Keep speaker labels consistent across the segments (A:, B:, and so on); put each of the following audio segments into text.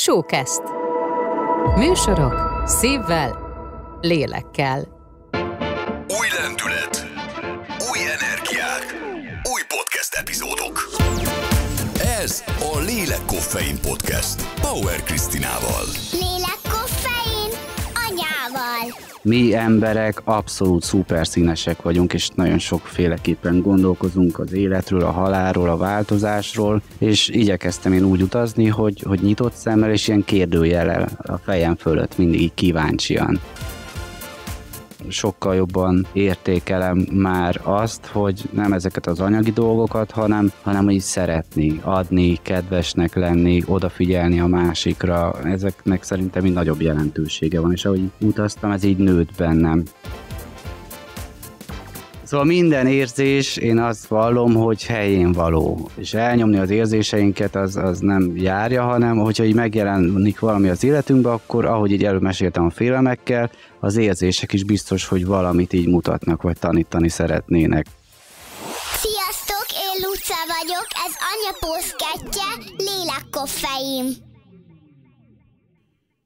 A: Showcast. Műsorok szívvel, lélekkel. Új lendület, új energiák, új
B: podcast epizódok. Ez a Lélek Koffein Podcast Power Kristinával. Lélek mi emberek abszolút szuperszínesek vagyunk, és nagyon sokféleképpen gondolkozunk az életről, a halálról, a változásról, és igyekeztem én úgy utazni, hogy, hogy nyitott szemmel és ilyen kérdőjelel a fejem fölött mindig így kíváncsian sokkal jobban értékelem már azt, hogy nem ezeket az anyagi dolgokat, hanem, hanem hogy szeretni, adni, kedvesnek lenni, odafigyelni a másikra. Ezeknek szerintem így nagyobb jelentősége van, és ahogy utaztam, ez így nőtt bennem. Szóval minden érzés, én azt vallom, hogy helyén való. És elnyomni az érzéseinket az, az nem járja, hanem hogyha így megjelenik valami az életünkben, akkor ahogy így előbb meséltem a félelmekkel, az érzések is biztos, hogy valamit így mutatnak, vagy tanítani szeretnének. Sziasztok, én Luca vagyok, ez anya puszkettje, Lélekkoffeim.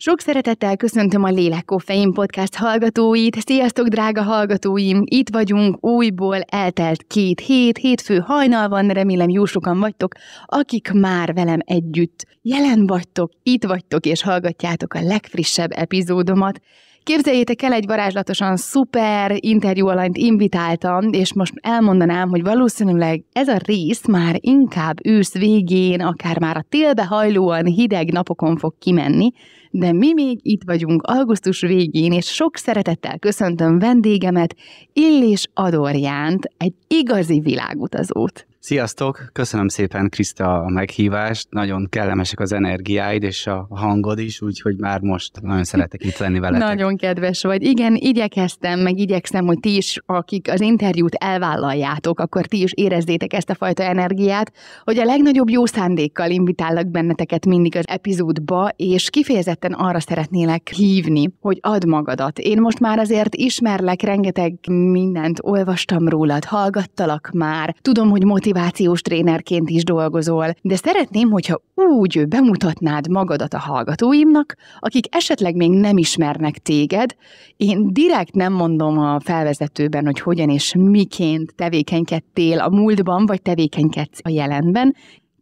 A: Sok szeretettel köszöntöm a Lélek Koffein Podcast hallgatóit. Sziasztok, drága hallgatóim! Itt vagyunk, újból eltelt két hét, hétfő hajnal van, remélem jó sokan vagytok, akik már velem együtt jelen vagytok, itt vagytok és hallgatjátok a legfrissebb epizódomat. Képzeljétek el, egy varázslatosan szuper interjú alanyt invitáltam, és most elmondanám, hogy valószínűleg ez a rész már inkább ősz végén, akár már a télbe hajlóan hideg napokon fog kimenni, de mi még itt vagyunk augusztus végén, és sok szeretettel köszöntöm vendégemet, Illés Adorjánt, egy igazi világutazót.
B: Sziasztok! Köszönöm szépen, Kriszta, a meghívást. Nagyon kellemesek az energiáid és a hangod is, úgyhogy már most nagyon szeretek itt lenni veletek.
A: Nagyon kedves vagy. Igen, igyekeztem, meg igyekszem, hogy ti is, akik az interjút elvállaljátok, akkor ti is érezzétek ezt a fajta energiát, hogy a legnagyobb jó szándékkal invitálok benneteket mindig az epizódba, és kifejezetten arra szeretnélek hívni, hogy add magadat. Én most már azért ismerlek, rengeteg mindent olvastam rólad, hallgattalak már, tudom, hogy motiv motivációs trénerként is dolgozol, de szeretném, hogyha úgy bemutatnád magadat a hallgatóimnak, akik esetleg még nem ismernek téged. Én direkt nem mondom a felvezetőben, hogy hogyan és miként tevékenykedtél a múltban, vagy tevékenykedsz a jelenben,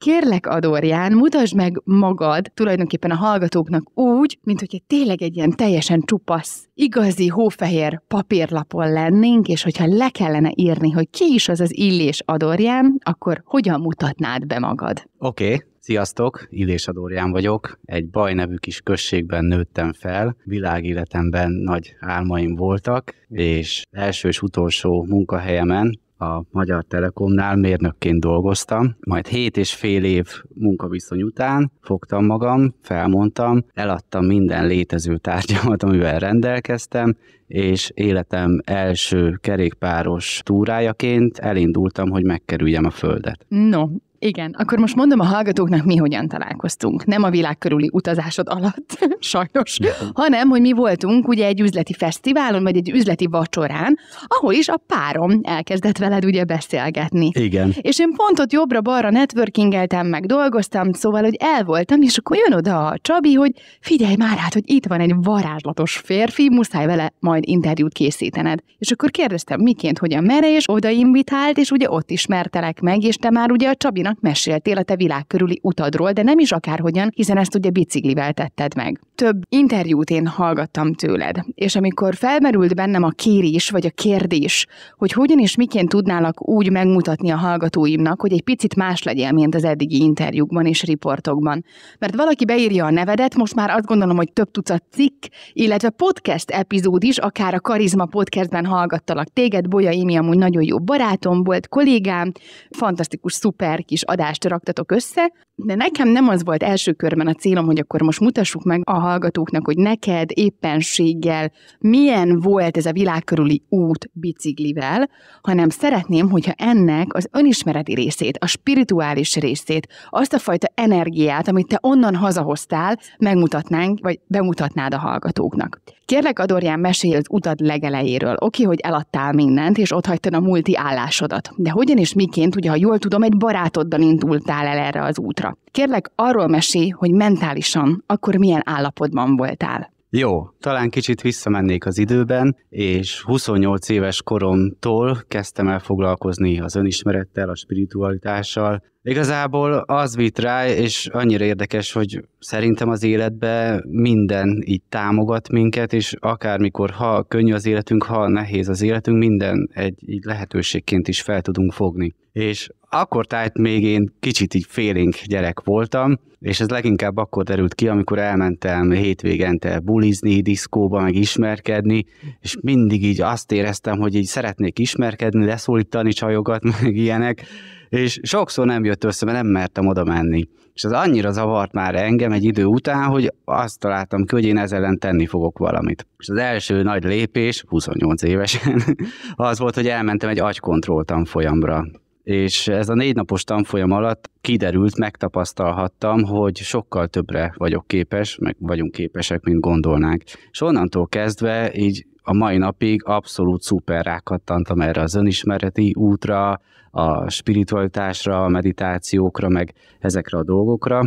A: Kérlek, Adorján, mutasd meg magad tulajdonképpen a hallgatóknak úgy, mint hogyha tényleg egy ilyen teljesen csupasz, igazi hófehér papírlapon lennénk, és hogyha le kellene írni, hogy ki is az az Illés Adorján, akkor hogyan mutatnád be magad?
B: Oké, okay. Sziasztok, Illés Adorján vagyok. Egy baj nevű kis községben nőttem fel, világéletemben nagy álmaim voltak, és első és utolsó munkahelyemen a Magyar Telekomnál mérnökként dolgoztam, majd hét és fél év munkaviszony után fogtam magam, felmondtam, eladtam minden létező tárgyamat, amivel rendelkeztem, és életem első kerékpáros túrájaként elindultam, hogy megkerüljem a földet.
A: No, igen, akkor most mondom a hallgatóknak, mi hogyan találkoztunk. Nem a világ körüli utazásod alatt, sajnos, De. hanem, hogy mi voltunk ugye egy üzleti fesztiválon, vagy egy üzleti vacsorán, ahol is a párom elkezdett veled ugye beszélgetni. Igen. És én pont ott jobbra-balra networkingeltem, meg dolgoztam, szóval, hogy el voltam, és akkor jön oda a Csabi, hogy figyelj már hát, hogy itt van egy varázslatos férfi, muszáj vele majd interjút készítened. És akkor kérdeztem, miként, hogyan, merre, és oda invitált, és ugye ott ismertelek meg, és te már ugye a Csabi Marinak meséltél a te világ körüli utadról, de nem is akárhogyan, hiszen ezt ugye biciklivel tetted meg több interjút én hallgattam tőled, és amikor felmerült bennem a kérés vagy a kérdés, hogy hogyan és miként tudnálak úgy megmutatni a hallgatóimnak, hogy egy picit más legyél, mint az eddigi interjúkban és riportokban. Mert valaki beírja a nevedet, most már azt gondolom, hogy több tucat cikk, illetve podcast epizód is, akár a Karizma podcastben hallgattalak téged, Bolya Imi amúgy nagyon jó barátom volt, kollégám, fantasztikus, szuper kis adást raktatok össze, de nekem nem az volt első körben a célom, hogy akkor most mutassuk meg a hallgatóknak, hogy neked éppenséggel milyen volt ez a világkörüli út biciklivel, hanem szeretném, hogyha ennek az önismereti részét, a spirituális részét, azt a fajta energiát, amit te onnan hazahoztál, megmutatnánk, vagy bemutatnád a hallgatóknak. Kérlek, Adorján, mesélj az utad legelejéről. Oké, hogy eladtál mindent, és ott hagytad a multi állásodat. De hogyan és miként, ugye, ha jól tudom, egy barátoddal indultál el erre az útra. Kérlek, arról mesélj, hogy mentálisan akkor milyen állapotban voltál.
B: Jó, talán kicsit visszamennék az időben, és 28 éves koromtól kezdtem el foglalkozni az önismerettel, a spiritualitással. Igazából az vitt rá, és annyira érdekes, hogy szerintem az életbe minden így támogat minket, és akármikor, ha könnyű az életünk, ha nehéz az életünk, minden egy így lehetőségként is fel tudunk fogni és akkor tájt még én kicsit így félénk gyerek voltam, és ez leginkább akkor derült ki, amikor elmentem hétvégente bulizni, diszkóba, meg ismerkedni, és mindig így azt éreztem, hogy így szeretnék ismerkedni, leszólítani csajokat, meg ilyenek, és sokszor nem jött össze, mert nem mertem oda menni. És ez annyira zavart már engem egy idő után, hogy azt találtam ki, hogy én ezzel ellen tenni fogok valamit. És az első nagy lépés, 28 évesen, az volt, hogy elmentem egy agykontrolltam folyamra és ez a négy napos tanfolyam alatt kiderült, megtapasztalhattam, hogy sokkal többre vagyok képes, meg vagyunk képesek, mint gondolnánk. És onnantól kezdve így a mai napig abszolút szuper rákattantam erre az önismereti útra, a spiritualitásra, a meditációkra, meg ezekre a dolgokra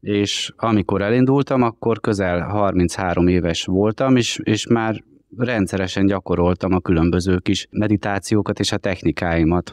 B: és amikor elindultam, akkor közel 33 éves voltam, és, és már rendszeresen gyakoroltam a különböző kis meditációkat és a technikáimat.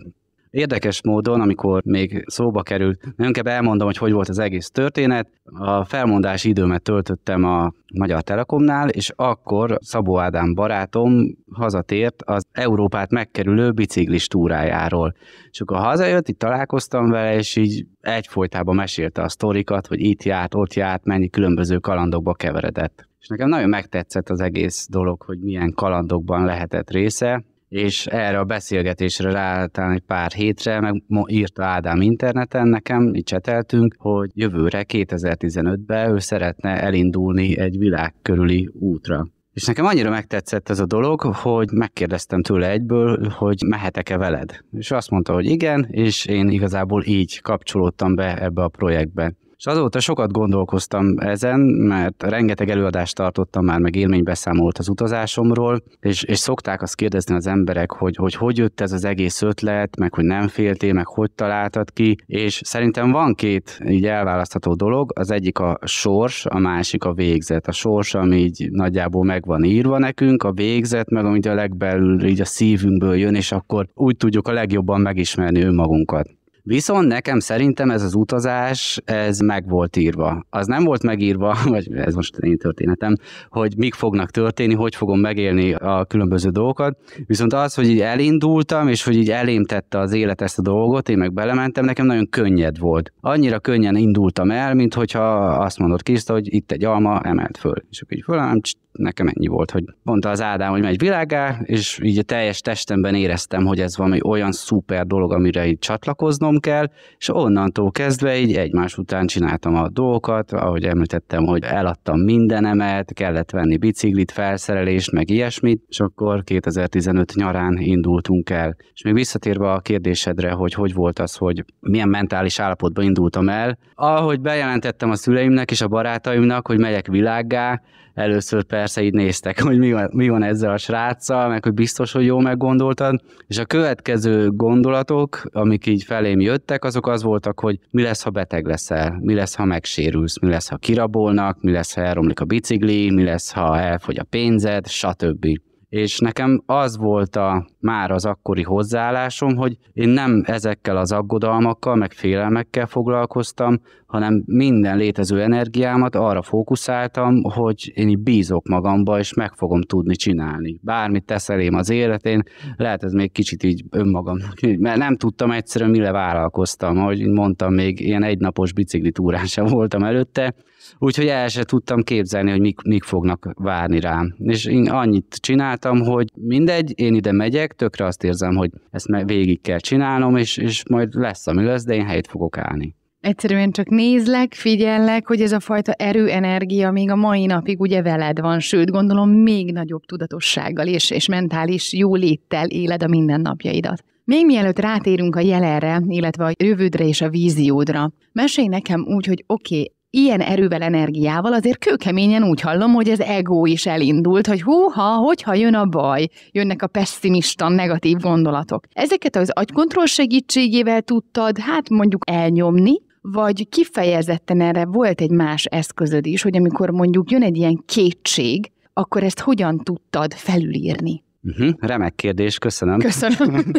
B: Érdekes módon, amikor még szóba került, nem inkább elmondom, hogy hogy volt az egész történet. A felmondási időmet töltöttem a Magyar Telekomnál, és akkor Szabó Ádám barátom hazatért az Európát megkerülő biciklis túrájáról. És akkor hazajött, itt találkoztam vele, és így egyfolytában mesélte a sztorikat, hogy itt járt, ott járt, mennyi különböző kalandokba keveredett. És nekem nagyon megtetszett az egész dolog, hogy milyen kalandokban lehetett része, és erre a beszélgetésre ráálltál egy pár hétre, meg írta Ádám interneten nekem, így cseteltünk, hogy jövőre 2015-ben ő szeretne elindulni egy világ körüli útra. És nekem annyira megtetszett ez a dolog, hogy megkérdeztem tőle egyből, hogy mehetek-e veled. És azt mondta, hogy igen, és én igazából így kapcsolódtam be ebbe a projektbe. És azóta sokat gondolkoztam ezen, mert rengeteg előadást tartottam már, meg élménybeszámolt az utazásomról, és, és szokták azt kérdezni az emberek, hogy, hogy hogy jött ez az egész ötlet, meg hogy nem féltél, meg hogy találtad ki, és szerintem van két így elválasztható dolog, az egyik a sors, a másik a végzet. A sors, ami így nagyjából meg van írva nekünk, a végzet, meg amit a legbelül így a szívünkből jön, és akkor úgy tudjuk a legjobban megismerni önmagunkat. Viszont nekem szerintem ez az utazás, ez meg volt írva. Az nem volt megírva, vagy ez most én történetem, hogy mik fognak történni, hogy fogom megélni a különböző dolgokat. Viszont az, hogy így elindultam, és hogy így elém tette az élet ezt a dolgot, én meg belementem, nekem nagyon könnyed volt. Annyira könnyen indultam el, mint hogyha azt mondott Kriszta, hogy itt egy alma, emelt föl. És akkor így fölállom, nekem ennyi volt, hogy mondta az Ádám, hogy megy világá, és így a teljes testemben éreztem, hogy ez valami olyan szuper dolog, amire így csatlakoznom tanulnom kell, és onnantól kezdve így egymás után csináltam a dolgokat, ahogy említettem, hogy eladtam mindenemet, kellett venni biciklit, felszerelést, meg ilyesmit, és akkor 2015 nyarán indultunk el. És még visszatérve a kérdésedre, hogy hogy volt az, hogy milyen mentális állapotba indultam el, ahogy bejelentettem a szüleimnek és a barátaimnak, hogy megyek világgá, először persze így néztek, hogy mi van, mi van ezzel a sráccal, meg hogy biztos, hogy jó meggondoltad, és a következő gondolatok, amik így felém jöttek, azok az voltak, hogy mi lesz, ha beteg leszel, mi lesz, ha megsérülsz, mi lesz, ha kirabolnak, mi lesz, ha elromlik a bicikli, mi lesz, ha elfogy a pénzed, stb és nekem az volt a, már az akkori hozzáállásom, hogy én nem ezekkel az aggodalmakkal, meg félelmekkel foglalkoztam, hanem minden létező energiámat arra fókuszáltam, hogy én így bízok magamba, és meg fogom tudni csinálni. Bármit teszelém az életén, lehet ez még kicsit így önmagamnak, mert nem tudtam egyszerűen, mire vállalkoztam. Ahogy mondtam, még ilyen egynapos túrán sem voltam előtte, úgyhogy el sem tudtam képzelni, hogy mik, mik fognak várni rám. És én annyit csináltam, hogy mindegy, én ide megyek, tökre azt érzem, hogy ezt végig kell csinálnom, és, és majd lesz, ami lesz, de én helyt fogok állni.
A: Egyszerűen csak nézlek, figyellek, hogy ez a fajta erő, energia még a mai napig ugye veled van, sőt, gondolom még nagyobb tudatossággal és, és mentális jóléttel éled a mindennapjaidat. Még mielőtt rátérünk a jelenre, illetve a jövődre és a víziódra, mesélj nekem úgy, hogy oké, okay, ilyen erővel, energiával azért kőkeményen úgy hallom, hogy ez ego is elindult, hogy húha, hogyha jön a baj, jönnek a pessimista, negatív gondolatok. Ezeket az agykontroll segítségével tudtad, hát mondjuk elnyomni, vagy kifejezetten erre volt egy más eszközöd is, hogy amikor mondjuk jön egy ilyen kétség, akkor ezt hogyan tudtad felülírni?
B: Uh-huh. Remek kérdés, köszönöm. Köszönöm.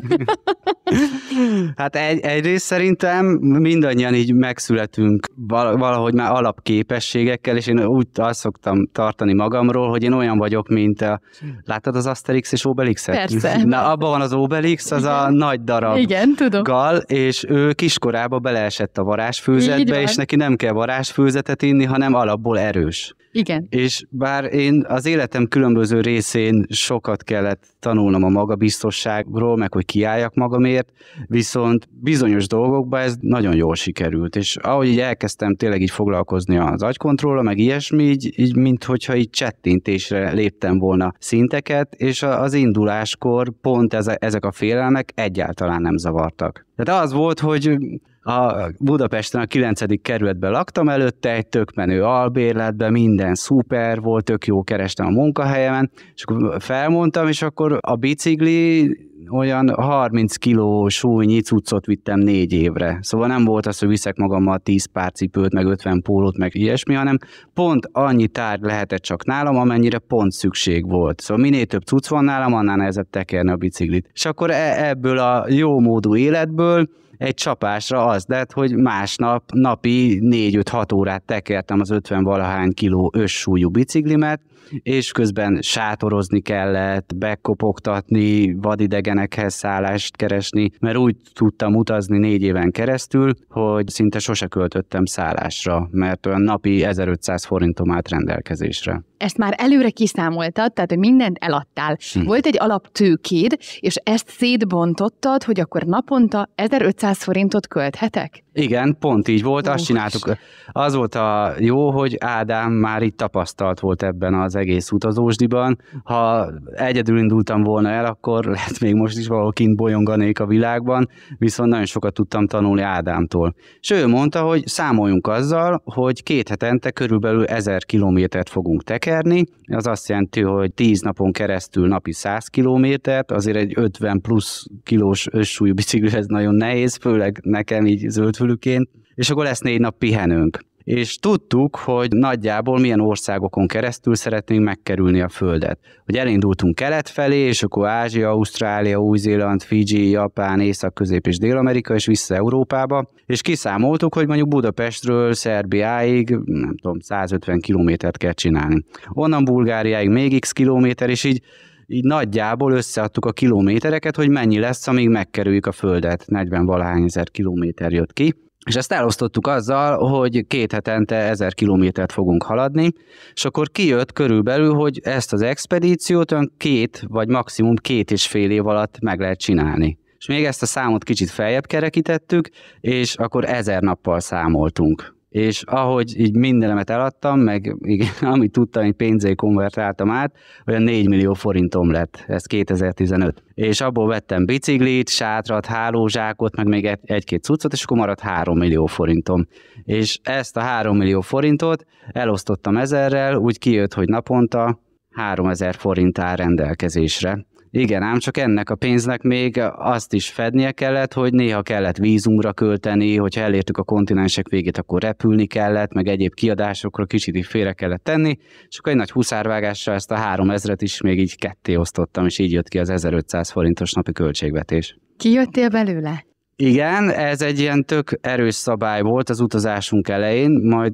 B: hát egy, egyrészt szerintem mindannyian így megszületünk valahogy már alapképességekkel, és én úgy azt szoktam tartani magamról, hogy én olyan vagyok, mint a, láttad az Asterix és obelix -et? Persze. Na, abban van az Obelix, az Igen. a nagy darab. Igen, tudom. Gal, és ő kiskorába beleesett a varázsfőzetbe, és neki nem kell varázsfőzetet inni, hanem alapból erős. Igen. És bár én az életem különböző részén sokat kellett tanulnom a magabiztosságról, meg hogy kiálljak magamért, viszont bizonyos dolgokban ez nagyon jól sikerült, és ahogy így elkezdtem tényleg így foglalkozni az agykontrolla, meg ilyesmi, így, így mint hogyha így csettintésre léptem volna szinteket, és az induláskor pont ezek a félelmek egyáltalán nem zavartak. Tehát az volt, hogy a Budapesten a 9. kerületben laktam előtte, egy tök menő albérletben, minden szuper volt, tök jó kerestem a munkahelyemen, és akkor felmondtam, és akkor a bicikli olyan 30 kiló súlynyi cuccot vittem négy évre. Szóval nem volt az, hogy viszek magammal 10 pár cipőt, meg 50 pólót, meg ilyesmi, hanem pont annyi tárgy lehetett csak nálam, amennyire pont szükség volt. Szóval minél több cucc van nálam, annál nehezebb tekerni a biciklit. És akkor e-, ebből a jó módú életből egy csapásra az lett, hogy másnap napi 4-5-6 órát tekertem az 50 valahány kiló össúlyú biciklimet, és közben sátorozni kellett, bekopogtatni, vadidegenekhez szállást keresni, mert úgy tudtam utazni négy éven keresztül, hogy szinte sose költöttem szállásra, mert olyan napi 1500 forintom állt rendelkezésre.
A: Ezt már előre kiszámoltad, tehát hogy mindent eladtál. Hm. Volt egy alaptőkéd, és ezt szétbontottad, hogy akkor naponta 1500 forintot költhetek?
B: Igen, pont így volt, Ó, azt csináltuk. Az volt a jó, hogy Ádám már itt tapasztalt volt ebben az az egész utazósdiban. Ha egyedül indultam volna el, akkor lehet még most is valahol kint bolyonganék a világban, viszont nagyon sokat tudtam tanulni Ádámtól. És ő mondta, hogy számoljunk azzal, hogy két hetente körülbelül ezer kilométert fogunk tekerni, az azt jelenti, hogy tíz napon keresztül napi 100 kilométert, azért egy 50 plusz kilós össúlyú bicikli ez nagyon nehéz, főleg nekem így zöldfülüként, és akkor lesz négy nap pihenőnk és tudtuk, hogy nagyjából milyen országokon keresztül szeretnénk megkerülni a Földet. Hogy elindultunk kelet felé, és akkor Ázsia, Ausztrália, Új-Zéland, Fiji, Japán, Észak-Közép és Dél-Amerika, és vissza Európába, és kiszámoltuk, hogy mondjuk Budapestről Szerbiáig, nem tudom, 150 kilométert kell csinálni. Onnan Bulgáriáig még x kilométer, és így így nagyjából összeadtuk a kilométereket, hogy mennyi lesz, amíg megkerüljük a Földet. 40 valahány ezer kilométer jött ki. És ezt elosztottuk azzal, hogy két hetente ezer kilométert fogunk haladni, és akkor kijött körülbelül, hogy ezt az expedíciót olyan két, vagy maximum két és fél év alatt meg lehet csinálni. És még ezt a számot kicsit feljebb kerekítettük, és akkor ezer nappal számoltunk és ahogy így mindenemet eladtam, meg igen, amit tudtam, hogy pénzé konvertáltam át, olyan 4 millió forintom lett, ez 2015. És abból vettem biciklit, sátrat, hálózsákot, meg még egy-két cuccot, és akkor maradt 3 millió forintom. És ezt a 3 millió forintot elosztottam ezerrel, úgy kijött, hogy naponta 3000 forint áll rendelkezésre. Igen, ám csak ennek a pénznek még azt is fednie kellett, hogy néha kellett vízumra költeni, hogyha elértük a kontinensek végét, akkor repülni kellett, meg egyéb kiadásokra kicsit így félre kellett tenni, és akkor egy nagy huszárvágással ezt a három ezret is még így ketté osztottam, és így jött ki az 1500 forintos napi költségvetés.
A: Ki jöttél belőle?
B: Igen, ez egy ilyen tök erős szabály volt az utazásunk elején, majd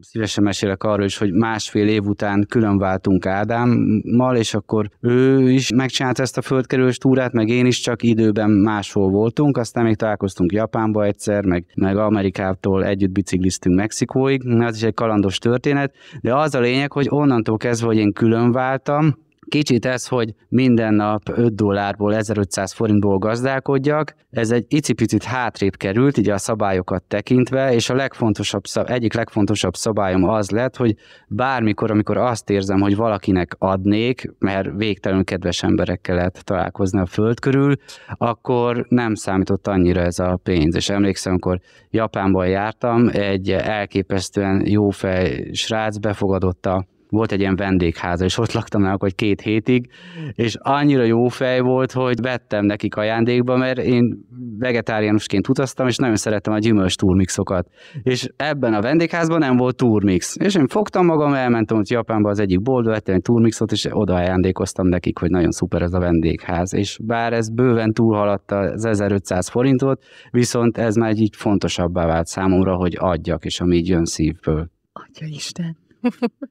B: szívesen mesélek arról is, hogy másfél év után külön váltunk Ádámmal, és akkor ő is megcsinálta ezt a földkerülős túrát, meg én is csak időben máshol voltunk, aztán még találkoztunk Japánba egyszer, meg, meg Amerikától együtt bicikliztünk Mexikóig, ez is egy kalandos történet, de az a lényeg, hogy onnantól kezdve, hogy én külön váltam, Kicsit ez, hogy minden nap 5 dollárból 1500 forintból gazdálkodjak, ez egy icipicit hátrébb került, így a szabályokat tekintve, és a legfontosabb, egyik legfontosabb szabályom az lett, hogy bármikor, amikor azt érzem, hogy valakinek adnék, mert végtelenül kedves emberekkel lehet találkozni a föld körül, akkor nem számított annyira ez a pénz. És emlékszem, amikor Japánban jártam, egy elképesztően jófej srác befogadott a volt egy ilyen vendégháza, és ott laktam el, hogy két hétig, és annyira jó fej volt, hogy vettem nekik ajándékba, mert én vegetáriánusként utaztam, és nagyon szerettem a gyümölcs turmixokat. És ebben a vendégházban nem volt turmix. És én fogtam magam, elmentem ott Japánba az egyik boldog, vettem egy turmixot, és oda ajándékoztam nekik, hogy nagyon szuper ez a vendégház. És bár ez bőven túlhaladta az 1500 forintot, viszont ez már így fontosabbá vált számomra, hogy adjak, és ami így jön szívből.
A: Atya Isten!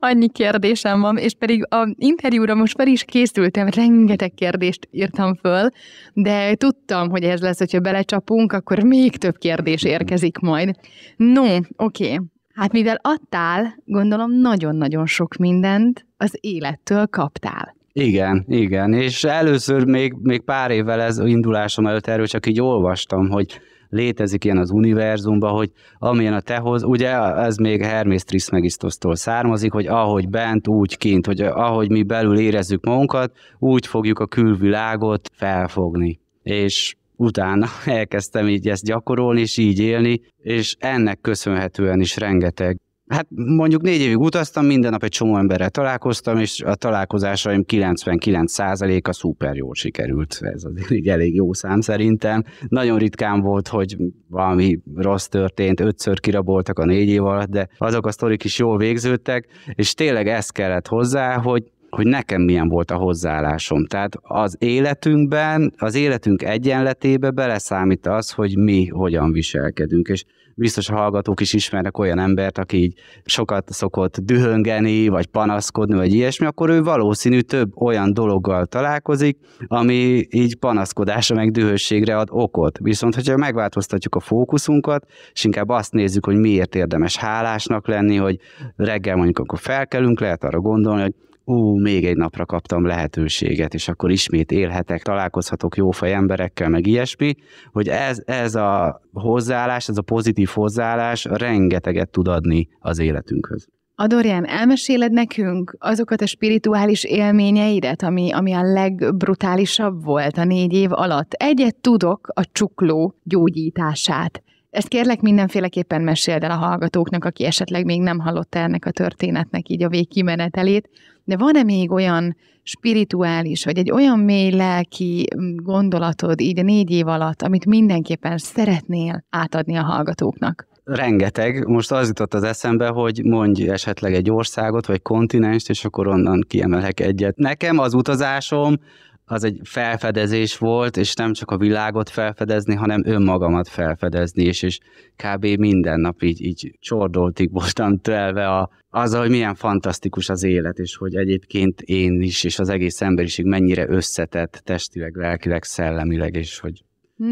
A: Annyi kérdésem van, és pedig a interjúra most fel is készültem, rengeteg kérdést írtam föl, de tudtam, hogy ez lesz, hogyha belecsapunk, akkor még több kérdés érkezik majd. No, oké. Okay. Hát mivel adtál, gondolom nagyon-nagyon sok mindent az élettől kaptál.
B: Igen, igen, és először még, még pár évvel ez indulásom előtt erről csak így olvastam, hogy létezik ilyen az univerzumban, hogy amilyen a tehoz, ugye ez még Hermes Trismegisztosztól származik, hogy ahogy bent, úgy kint, hogy ahogy mi belül érezzük magunkat, úgy fogjuk a külvilágot felfogni. És utána elkezdtem így ezt gyakorolni, és így élni, és ennek köszönhetően is rengeteg Hát mondjuk négy évig utaztam, minden nap egy csomó emberrel találkoztam, és a találkozásaim 99%-a szuper jól sikerült. Ez az egy elég jó szám szerintem. Nagyon ritkán volt, hogy valami rossz történt, ötször kiraboltak a négy év alatt, de azok a sztorik is jól végződtek, és tényleg ez kellett hozzá, hogy hogy nekem milyen volt a hozzáállásom. Tehát az életünkben, az életünk egyenletébe beleszámít az, hogy mi hogyan viselkedünk, és biztos a hallgatók is ismernek olyan embert, aki így sokat szokott dühöngeni, vagy panaszkodni, vagy ilyesmi, akkor ő valószínű több olyan dologgal találkozik, ami így panaszkodásra, meg dühösségre ad okot. Viszont, hogyha megváltoztatjuk a fókuszunkat, és inkább azt nézzük, hogy miért érdemes hálásnak lenni, hogy reggel mondjuk akkor felkelünk, lehet arra gondolni, hogy ú, még egy napra kaptam lehetőséget, és akkor ismét élhetek, találkozhatok jófaj emberekkel, meg ilyesmi, hogy ez, ez a hozzáállás, ez a pozitív hozzáállás rengeteget tud adni az életünkhöz.
A: Adorján, elmeséled nekünk azokat a spirituális élményeidet, ami, ami a legbrutálisabb volt a négy év alatt? Egyet tudok, a csukló gyógyítását. Ezt kérlek mindenféleképpen meséld el a hallgatóknak, aki esetleg még nem hallotta ennek a történetnek így a végkimenetelét, de van-e még olyan spirituális, vagy egy olyan mély lelki mm, gondolatod így a négy év alatt, amit mindenképpen szeretnél átadni a hallgatóknak?
B: rengeteg. Most az jutott az eszembe, hogy mondj esetleg egy országot, vagy kontinenst, és akkor onnan kiemelek egyet. Nekem az utazásom az egy felfedezés volt, és nem csak a világot felfedezni, hanem önmagamat felfedezni, és, és kb. minden nap így, így csordoltig voltam telve a, azzal, hogy milyen fantasztikus az élet, és hogy egyébként én is, és az egész emberiség mennyire összetett testileg, lelkileg, szellemileg, és hogy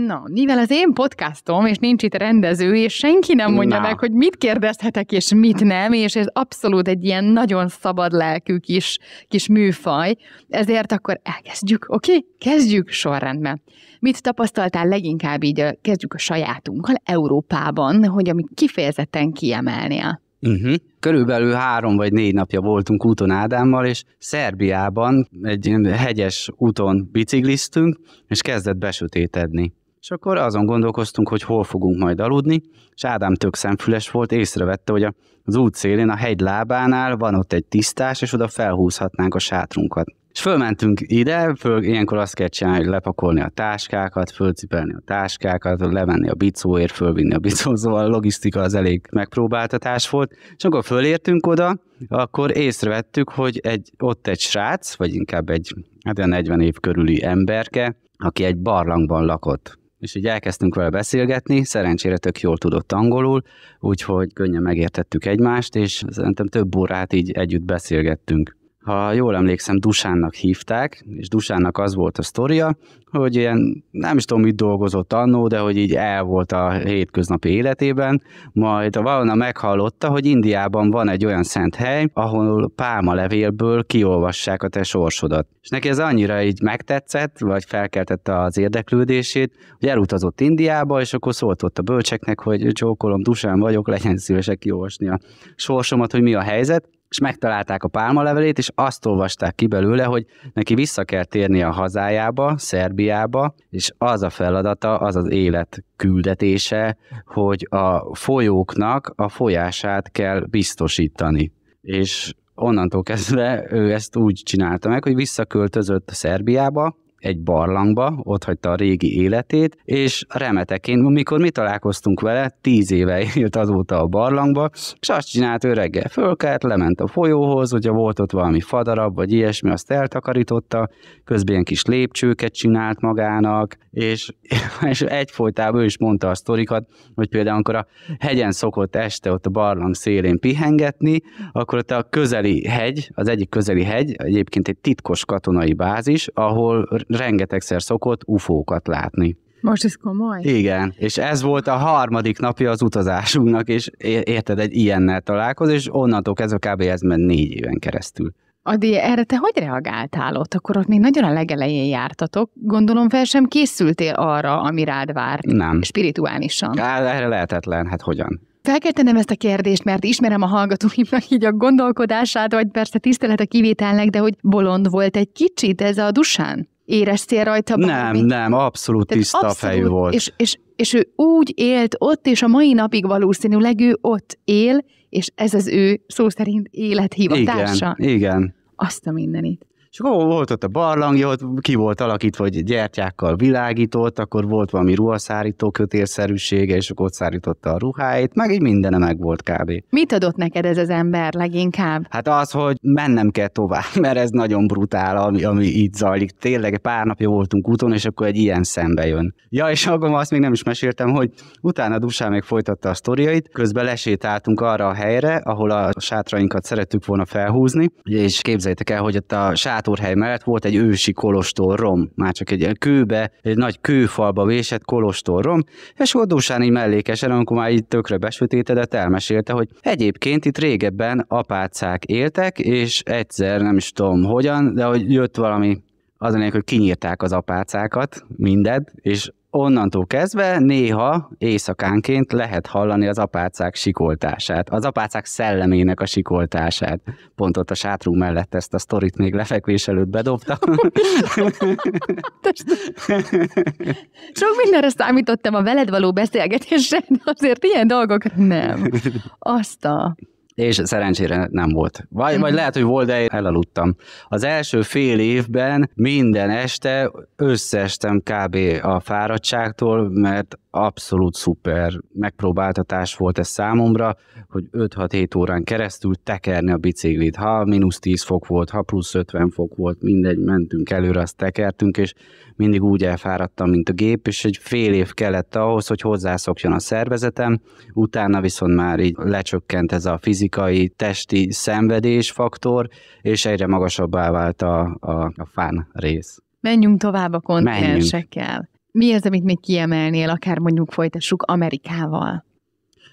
A: Na, mivel az én podcastom, és nincs itt rendező, és senki nem mondja Na. meg, hogy mit kérdezhetek, és mit nem, és ez abszolút egy ilyen nagyon szabad lelkű kis, kis műfaj, ezért akkor elkezdjük, oké? Okay? Kezdjük sorrendben. Mit tapasztaltál leginkább így, kezdjük a sajátunkkal Európában, hogy amit kifejezetten kiemelnél?
B: Uh-huh. Körülbelül három vagy négy napja voltunk úton Ádámmal, és Szerbiában egy hegyes úton bicikliztünk, és kezdett besötétedni. És akkor azon gondolkoztunk, hogy hol fogunk majd aludni, és Ádám tök szemfüles volt, észrevette, hogy az út szélén, a hegy lábánál van ott egy tisztás, és oda felhúzhatnánk a sátrunkat. És fölmentünk ide, föl, ilyenkor azt kell csinálni, hogy lepakolni a táskákat, fölcipelni a táskákat, lemenni a bicóért, fölvinni a bicó, szóval a logisztika az elég megpróbáltatás volt. És akkor fölértünk oda, akkor észrevettük, hogy egy, ott egy srác, vagy inkább egy hát 40 év körüli emberke, aki egy barlangban lakott és így elkezdtünk vele beszélgetni, szerencsére tök jól tudott angolul, úgyhogy könnyen megértettük egymást, és szerintem több órát így együtt beszélgettünk ha jól emlékszem, Dusánnak hívták, és Dusánnak az volt a sztoria, hogy ilyen, nem is tudom, mit dolgozott annó, de hogy így el volt a hétköznapi életében, majd a valona meghallotta, hogy Indiában van egy olyan szent hely, ahol levélből kiolvassák a te sorsodat. És neki ez annyira így megtetszett, vagy felkeltette az érdeklődését, hogy elutazott Indiába, és akkor szólt ott a bölcseknek, hogy csókolom, Dusán vagyok, legyen szívesek kiolvasni a sorsomat, hogy mi a helyzet, és megtalálták a pálmalevelét, és azt olvasták ki belőle, hogy neki vissza kell térni a hazájába, Szerbiába, és az a feladata, az az élet küldetése, hogy a folyóknak a folyását kell biztosítani. És onnantól kezdve ő ezt úgy csinálta meg, hogy visszaköltözött Szerbiába, egy barlangba, ott hagyta a régi életét, és remeteként, amikor mi találkoztunk vele, tíz éve élt azóta a barlangba, és azt csinált ő reggel fölkelt, lement a folyóhoz, hogyha volt ott valami fadarab, vagy ilyesmi, azt eltakarította, közben ilyen kis lépcsőket csinált magának, és, és egyfolytában ő is mondta a sztorikat, hogy például amikor a hegyen szokott este ott a barlang szélén pihengetni, akkor ott a közeli hegy, az egyik közeli hegy, egyébként egy titkos katonai bázis, ahol rengetegszer szokott ufókat látni.
A: Most ez komoly?
B: Igen, és ez volt a harmadik napja az utazásunknak, és érted, egy ilyennel találkoz, és onnantól kezdve kb. ez ment négy éven keresztül.
A: Adi, erre te hogy reagáltál ott? Akkor ott még nagyon a legelején jártatok. Gondolom fel sem készültél arra, ami rád várt. Nem.
B: Spirituálisan. Hát erre lehetetlen, hát hogyan?
A: Fel kell tennem ezt a kérdést, mert ismerem a hallgatóimnak így a gondolkodását, vagy persze tisztelet a kivételnek, de hogy bolond volt egy kicsit ez a dusán? éreztél rajta bármit? Nem, nem,
B: abszolút Tehát tiszta abszolút, fejű volt. És,
A: és, és ő úgy élt ott, és a mai napig valószínűleg ő ott él, és ez az ő szó szerint élethivatása. Igen, igen. Azt a mindenit.
B: És akkor volt ott a barlangja, ott ki volt alakítva, hogy gyertyákkal világított, akkor volt valami ruhaszárító kötélszerűsége, és akkor ott szárította a ruháit, meg így mindene meg volt kb.
A: Mit adott neked ez az ember leginkább?
B: Hát az, hogy mennem kell tovább, mert ez nagyon brutál, ami, ami itt zajlik. Tényleg pár napja voltunk úton, és akkor egy ilyen szembe jön. Ja, és akkor azt még nem is meséltem, hogy utána Dusá még folytatta a sztoriait, közben lesétáltunk arra a helyre, ahol a sátrainkat szerettük volna felhúzni, és képzeljétek el, hogy ott a sátra sátorhely mellett volt egy ősi kolostorrom, már csak egy kőbe, egy nagy kőfalba vésett kolostorrom, és Ordósán így mellékesen, amikor már itt tökre besötétedett, elmesélte, hogy egyébként itt régebben apácák éltek, és egyszer, nem is tudom hogyan, de hogy jött valami az a hogy kinyírták az apácákat, mindent, és onnantól kezdve néha éjszakánként lehet hallani az apácák sikoltását, az apácák szellemének a sikoltását. Pont ott a sátrú mellett ezt a sztorit még lefekvés előtt bedobtam.
A: Sok mindenre számítottam a veled való beszélgetésre, de azért ilyen dolgok nem. Azt a
B: és szerencsére nem volt. Vagy, vagy mhm. lehet, hogy volt, de én elaludtam. Az első fél évben minden este összeestem kb. a fáradtságtól, mert abszolút szuper megpróbáltatás volt ez számomra, hogy 5-6-7 órán keresztül tekerni a biciklit. Ha mínusz 10 fok volt, ha plusz 50 fok volt, mindegy, mentünk előre, azt tekertünk, és mindig úgy elfáradtam, mint a gép, és egy fél év kellett ahhoz, hogy hozzászokjon a szervezetem, utána viszont már így lecsökkent ez a fizikai, testi szenvedés faktor, és egyre magasabbá vált a, a, a fán rész.
A: Menjünk tovább a kontinensekkel. Mi az, amit még kiemelnél, akár mondjuk folytassuk Amerikával?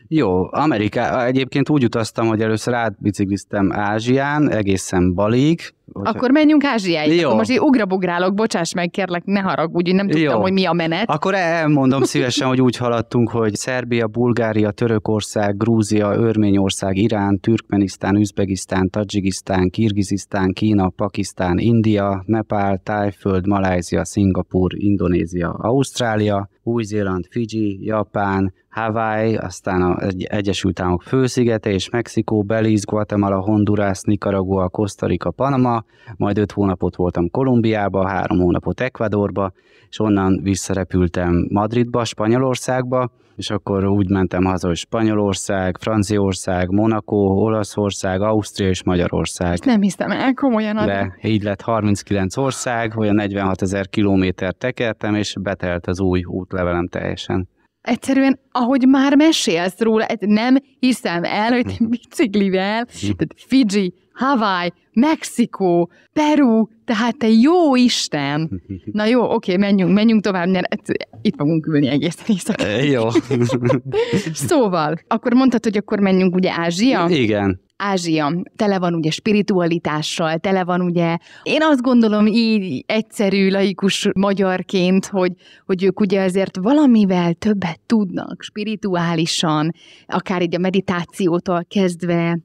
B: Jó, Amerika. Egyébként úgy utaztam, hogy először átbicikliztem Ázsián, egészen Balig, Hogyha... Akkor
A: menjünk Ázsiáig. Jó. Akkor most így ugrabugrálok, bocsáss meg, kérlek, ne haragudj, nem tudtam, Jó. hogy mi a menet. Akkor
B: elmondom szívesen, hogy úgy haladtunk, hogy Szerbia, Bulgária, Törökország, Grúzia, Örményország, Irán, Türkmenisztán, Üzbegisztán, Tadzsigisztán, Kirgizisztán, Kína, Pakisztán, India, Nepál, Tájföld, Malázia, Szingapur, Indonézia, Ausztrália, Új-Zéland, Fiji, Japán, Hawaii, aztán az Egyesült Államok főszigete és Mexikó, Belize, Guatemala, Honduras, Nicaragua, Costa Rica, Panama, majd öt hónapot voltam Kolumbiába, három hónapot Ecuadorba, és onnan visszarepültem Madridba, Spanyolországba, és akkor úgy mentem haza, hogy Spanyolország, Franciaország, Monaco, Olaszország, Ausztria és Magyarország.
A: nem hiszem el, komolyan De
B: így lett 39 ország, olyan 46 ezer kilométert tekertem, és betelt az új útlevelem teljesen
A: egyszerűen, ahogy már mesélsz róla, nem hiszem el, hogy biciklivel, hm. hm. tehát Fiji, Hawaii, Mexikó, Peru, tehát te jó Isten! Na jó, oké, menjünk, menjünk tovább, mert itt fogunk ülni egészen
B: éjszakát. E, jó.
A: szóval, akkor mondtad, hogy akkor menjünk ugye Ázsia? Igen. Ázsia tele van ugye spiritualitással, tele van ugye, én azt gondolom így egyszerű laikus magyarként, hogy, hogy ők ugye azért valamivel többet tudnak spirituálisan, akár így a meditációtól kezdve,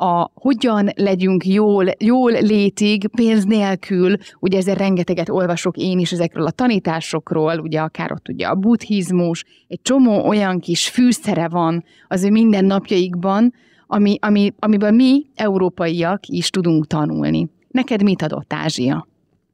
A: a hogyan legyünk jól, jól létig pénz nélkül, ugye ezzel rengeteget olvasok én is ezekről a tanításokról, ugye akár ott ugye a buddhizmus, egy csomó olyan kis fűszere van az ő mindennapjaikban, ami, ami, amiben mi, európaiak is tudunk tanulni. Neked mit adott Ázsia?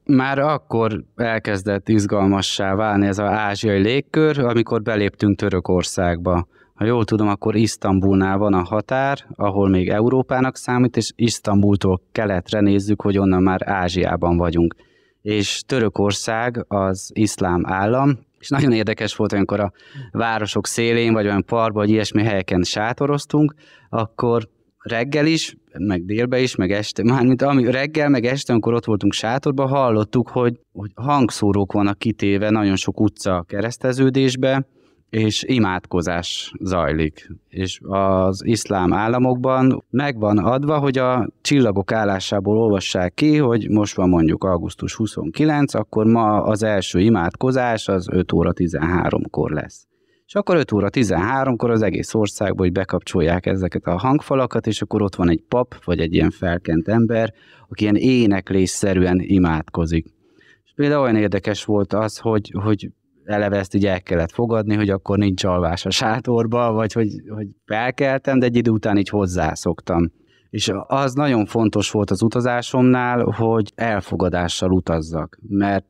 B: már akkor elkezdett izgalmassá válni ez az ázsiai légkör, amikor beléptünk Törökországba ha jól tudom, akkor Isztambulnál van a határ, ahol még Európának számít, és Isztambultól keletre nézzük, hogy onnan már Ázsiában vagyunk. És Törökország az iszlám állam, és nagyon érdekes volt, amikor a városok szélén, vagy olyan parkban, vagy ilyesmi helyeken sátoroztunk, akkor reggel is, meg délbe is, meg este, mármint ami reggel, meg este, amikor ott voltunk sátorban, hallottuk, hogy, hogy hangszórók vannak kitéve nagyon sok utca kereszteződésbe, és imádkozás zajlik. És az iszlám államokban megvan adva, hogy a csillagok állásából olvassák ki, hogy most van mondjuk augusztus 29, akkor ma az első imádkozás az 5 óra 13-kor lesz. És akkor 5 óra 13-kor az egész országban, hogy bekapcsolják ezeket a hangfalakat, és akkor ott van egy pap, vagy egy ilyen felkent ember, aki ilyen éneklésszerűen imádkozik. És például olyan érdekes volt az, hogy, hogy eleve ezt így el kellett fogadni, hogy akkor nincs alvás a sátorba, vagy hogy, hogy felkeltem, de egy idő után így hozzászoktam. És az nagyon fontos volt az utazásomnál, hogy elfogadással utazzak, mert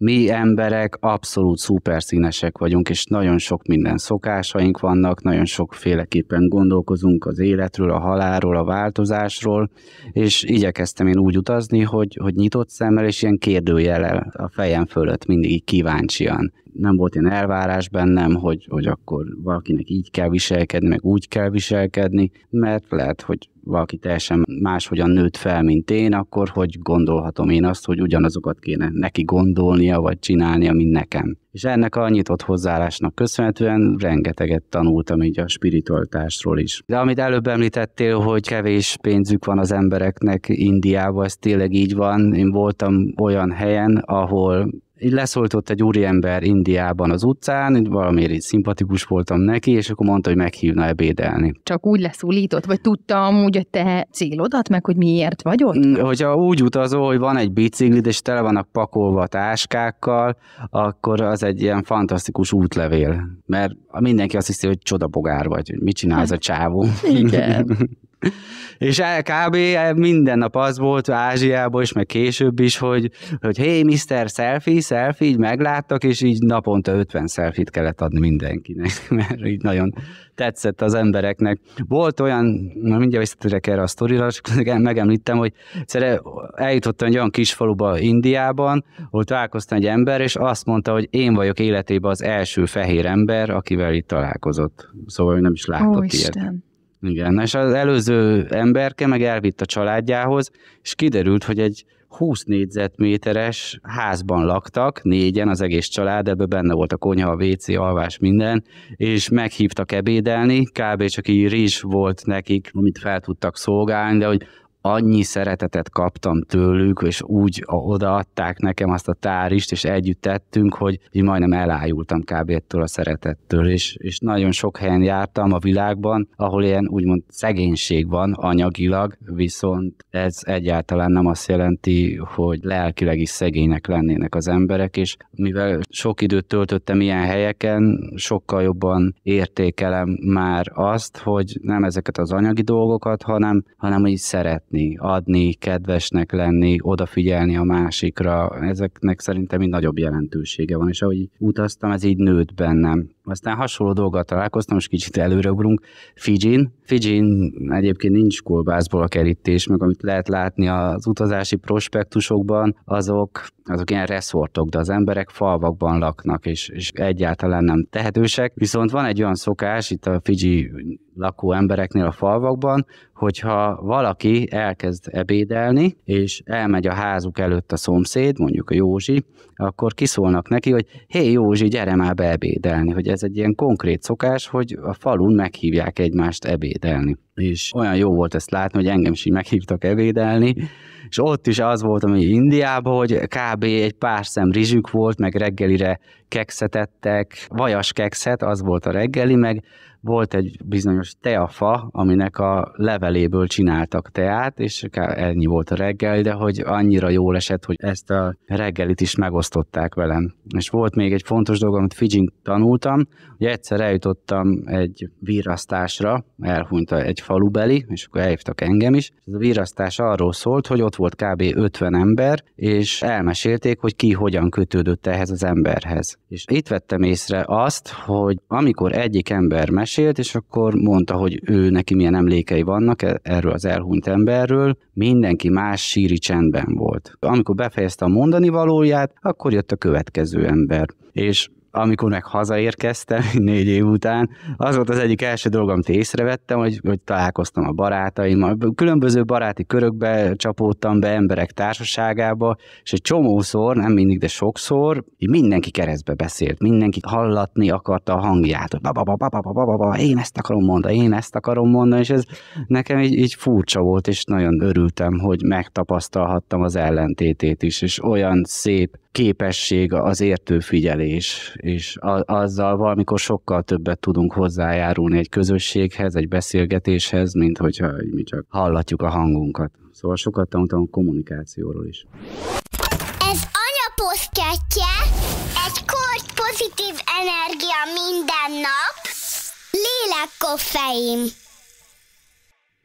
B: mi emberek abszolút szuperszínesek vagyunk, és nagyon sok minden szokásaink vannak, nagyon sokféleképpen gondolkozunk az életről, a halálról, a változásról, és igyekeztem én úgy utazni, hogy, hogy nyitott szemmel és ilyen kérdőjelel a fejem fölött mindig kíváncsian nem volt ilyen elvárás bennem, hogy, hogy akkor valakinek így kell viselkedni, meg úgy kell viselkedni, mert lehet, hogy valaki teljesen máshogyan nőtt fel, mint én, akkor hogy gondolhatom én azt, hogy ugyanazokat kéne neki gondolnia, vagy csinálnia, mint nekem. És ennek a nyitott hozzáállásnak köszönhetően rengeteget tanultam így a spiritualitásról is. De amit előbb említettél, hogy kevés pénzük van az embereknek Indiában, ez tényleg így van. Én voltam olyan helyen, ahol így leszólt ott egy úriember Indiában az utcán, így valamiért így szimpatikus voltam neki, és akkor mondta, hogy meghívna ebédelni.
A: Csak úgy leszólított, vagy tudtam, úgy a te célodat, meg hogy miért vagy ott?
B: Mm, hogyha úgy utazol, hogy van egy biciklid, és tele vannak pakolva táskákkal, akkor az egy ilyen fantasztikus útlevél. Mert mindenki azt hiszi, hogy csodabogár vagy, hogy mit ez a csávó. Igen. És kb. minden nap az volt Ázsiában is, meg később is, hogy, hogy hé, hey, Mr. Selfie, selfie, így megláttak, és így naponta 50 selfit kellett adni mindenkinek, mert így nagyon tetszett az embereknek. Volt olyan, na mindjárt visszatérek erre a sztorira, és megemlítem, hogy eljutottam egy olyan kis faluba Indiában, ahol találkoztam egy ember, és azt mondta, hogy én vagyok életében az első fehér ember, akivel itt találkozott. Szóval ő nem is látott Ó, ilyet. Isten. Igen, és az előző emberke meg elvitt a családjához, és kiderült, hogy egy 20 négyzetméteres házban laktak, négyen az egész család, ebbe benne volt a konyha, a WC, alvás, minden, és meghívtak ebédelni, kb. csak így rizs volt nekik, amit fel tudtak szolgálni, de hogy annyi szeretetet kaptam tőlük, és úgy odaadták nekem azt a tárist, és együtt tettünk, hogy így majdnem elájultam kb. ettől a szeretettől, és, és nagyon sok helyen jártam a világban, ahol ilyen úgymond szegénység van anyagilag, viszont ez egyáltalán nem azt jelenti, hogy lelkileg is szegények lennének az emberek, és mivel sok időt töltöttem ilyen helyeken, sokkal jobban értékelem már azt, hogy nem ezeket az anyagi dolgokat, hanem, hanem így szeretni adni, adni, kedvesnek lenni, odafigyelni a másikra, ezeknek szerintem egy nagyobb jelentősége van, és ahogy utaztam, ez így nőtt bennem. Aztán hasonló dolgot találkoztam, és kicsit előreugrunk, Fidzsin. Fidzsin egyébként nincs kolbászból a kerítés, meg amit lehet látni az utazási prospektusokban, azok, azok ilyen reszortok, de az emberek falvakban laknak, és, és egyáltalán nem tehetősek. Viszont van egy olyan szokás itt a Fidzsi lakó embereknél a falvakban, hogyha valaki elkezd ebédelni, és elmegy a házuk előtt a szomszéd, mondjuk a Józsi, akkor kiszólnak neki, hogy hé Józsi, gyere már be ebédelni, hogy ez ez egy ilyen konkrét szokás, hogy a falun meghívják egymást ebédelni. És olyan jó volt ezt látni, hogy engem is így meghívtak ebédelni, és ott is az volt, ami Indiában, hogy kb. egy pár szem rizsük volt, meg reggelire kekszetettek, vajas kekszet, az volt a reggeli, meg volt egy bizonyos teafa, aminek a leveléből csináltak teát, és ennyi volt a reggel, de hogy annyira jól esett, hogy ezt a reggelit is megosztották velem. És volt még egy fontos dolog, amit Fidzsin tanultam, hogy egyszer eljutottam egy vírasztásra, elhunyt egy falubeli, és akkor elhívtak engem is. Ez a vírasztás arról szólt, hogy ott volt kb. 50 ember, és elmesélték, hogy ki hogyan kötődött ehhez az emberhez. És itt vettem észre azt, hogy amikor egyik ember mes mesélt, és akkor mondta, hogy ő neki milyen emlékei vannak e- erről az elhunyt emberről, mindenki más síri csendben volt. Amikor befejezte a mondani valóját, akkor jött a következő ember. És amikor meg hazaérkeztem négy év után, az volt az egyik első dolog, amit észrevettem, hogy, hogy találkoztam a barátaimmal. Különböző baráti körökbe csapódtam be emberek társaságába, és egy csomószor, nem mindig, de sokszor, mindenki keresztbe beszélt, mindenki hallatni akarta a hangját, hogy baba, én ezt akarom mondani, én ezt akarom mondani, és ez nekem így, így furcsa volt, és nagyon örültem, hogy megtapasztalhattam az ellentétét is, és olyan szép képesség az értő figyelés, és a, azzal valamikor sokkal többet tudunk hozzájárulni egy közösséghez, egy beszélgetéshez, mint hogyha mi csak hallatjuk a hangunkat. Szóval sokat tanultam a kommunikációról is. Ez anyaposzketje, egy kort pozitív energia minden nap, lélek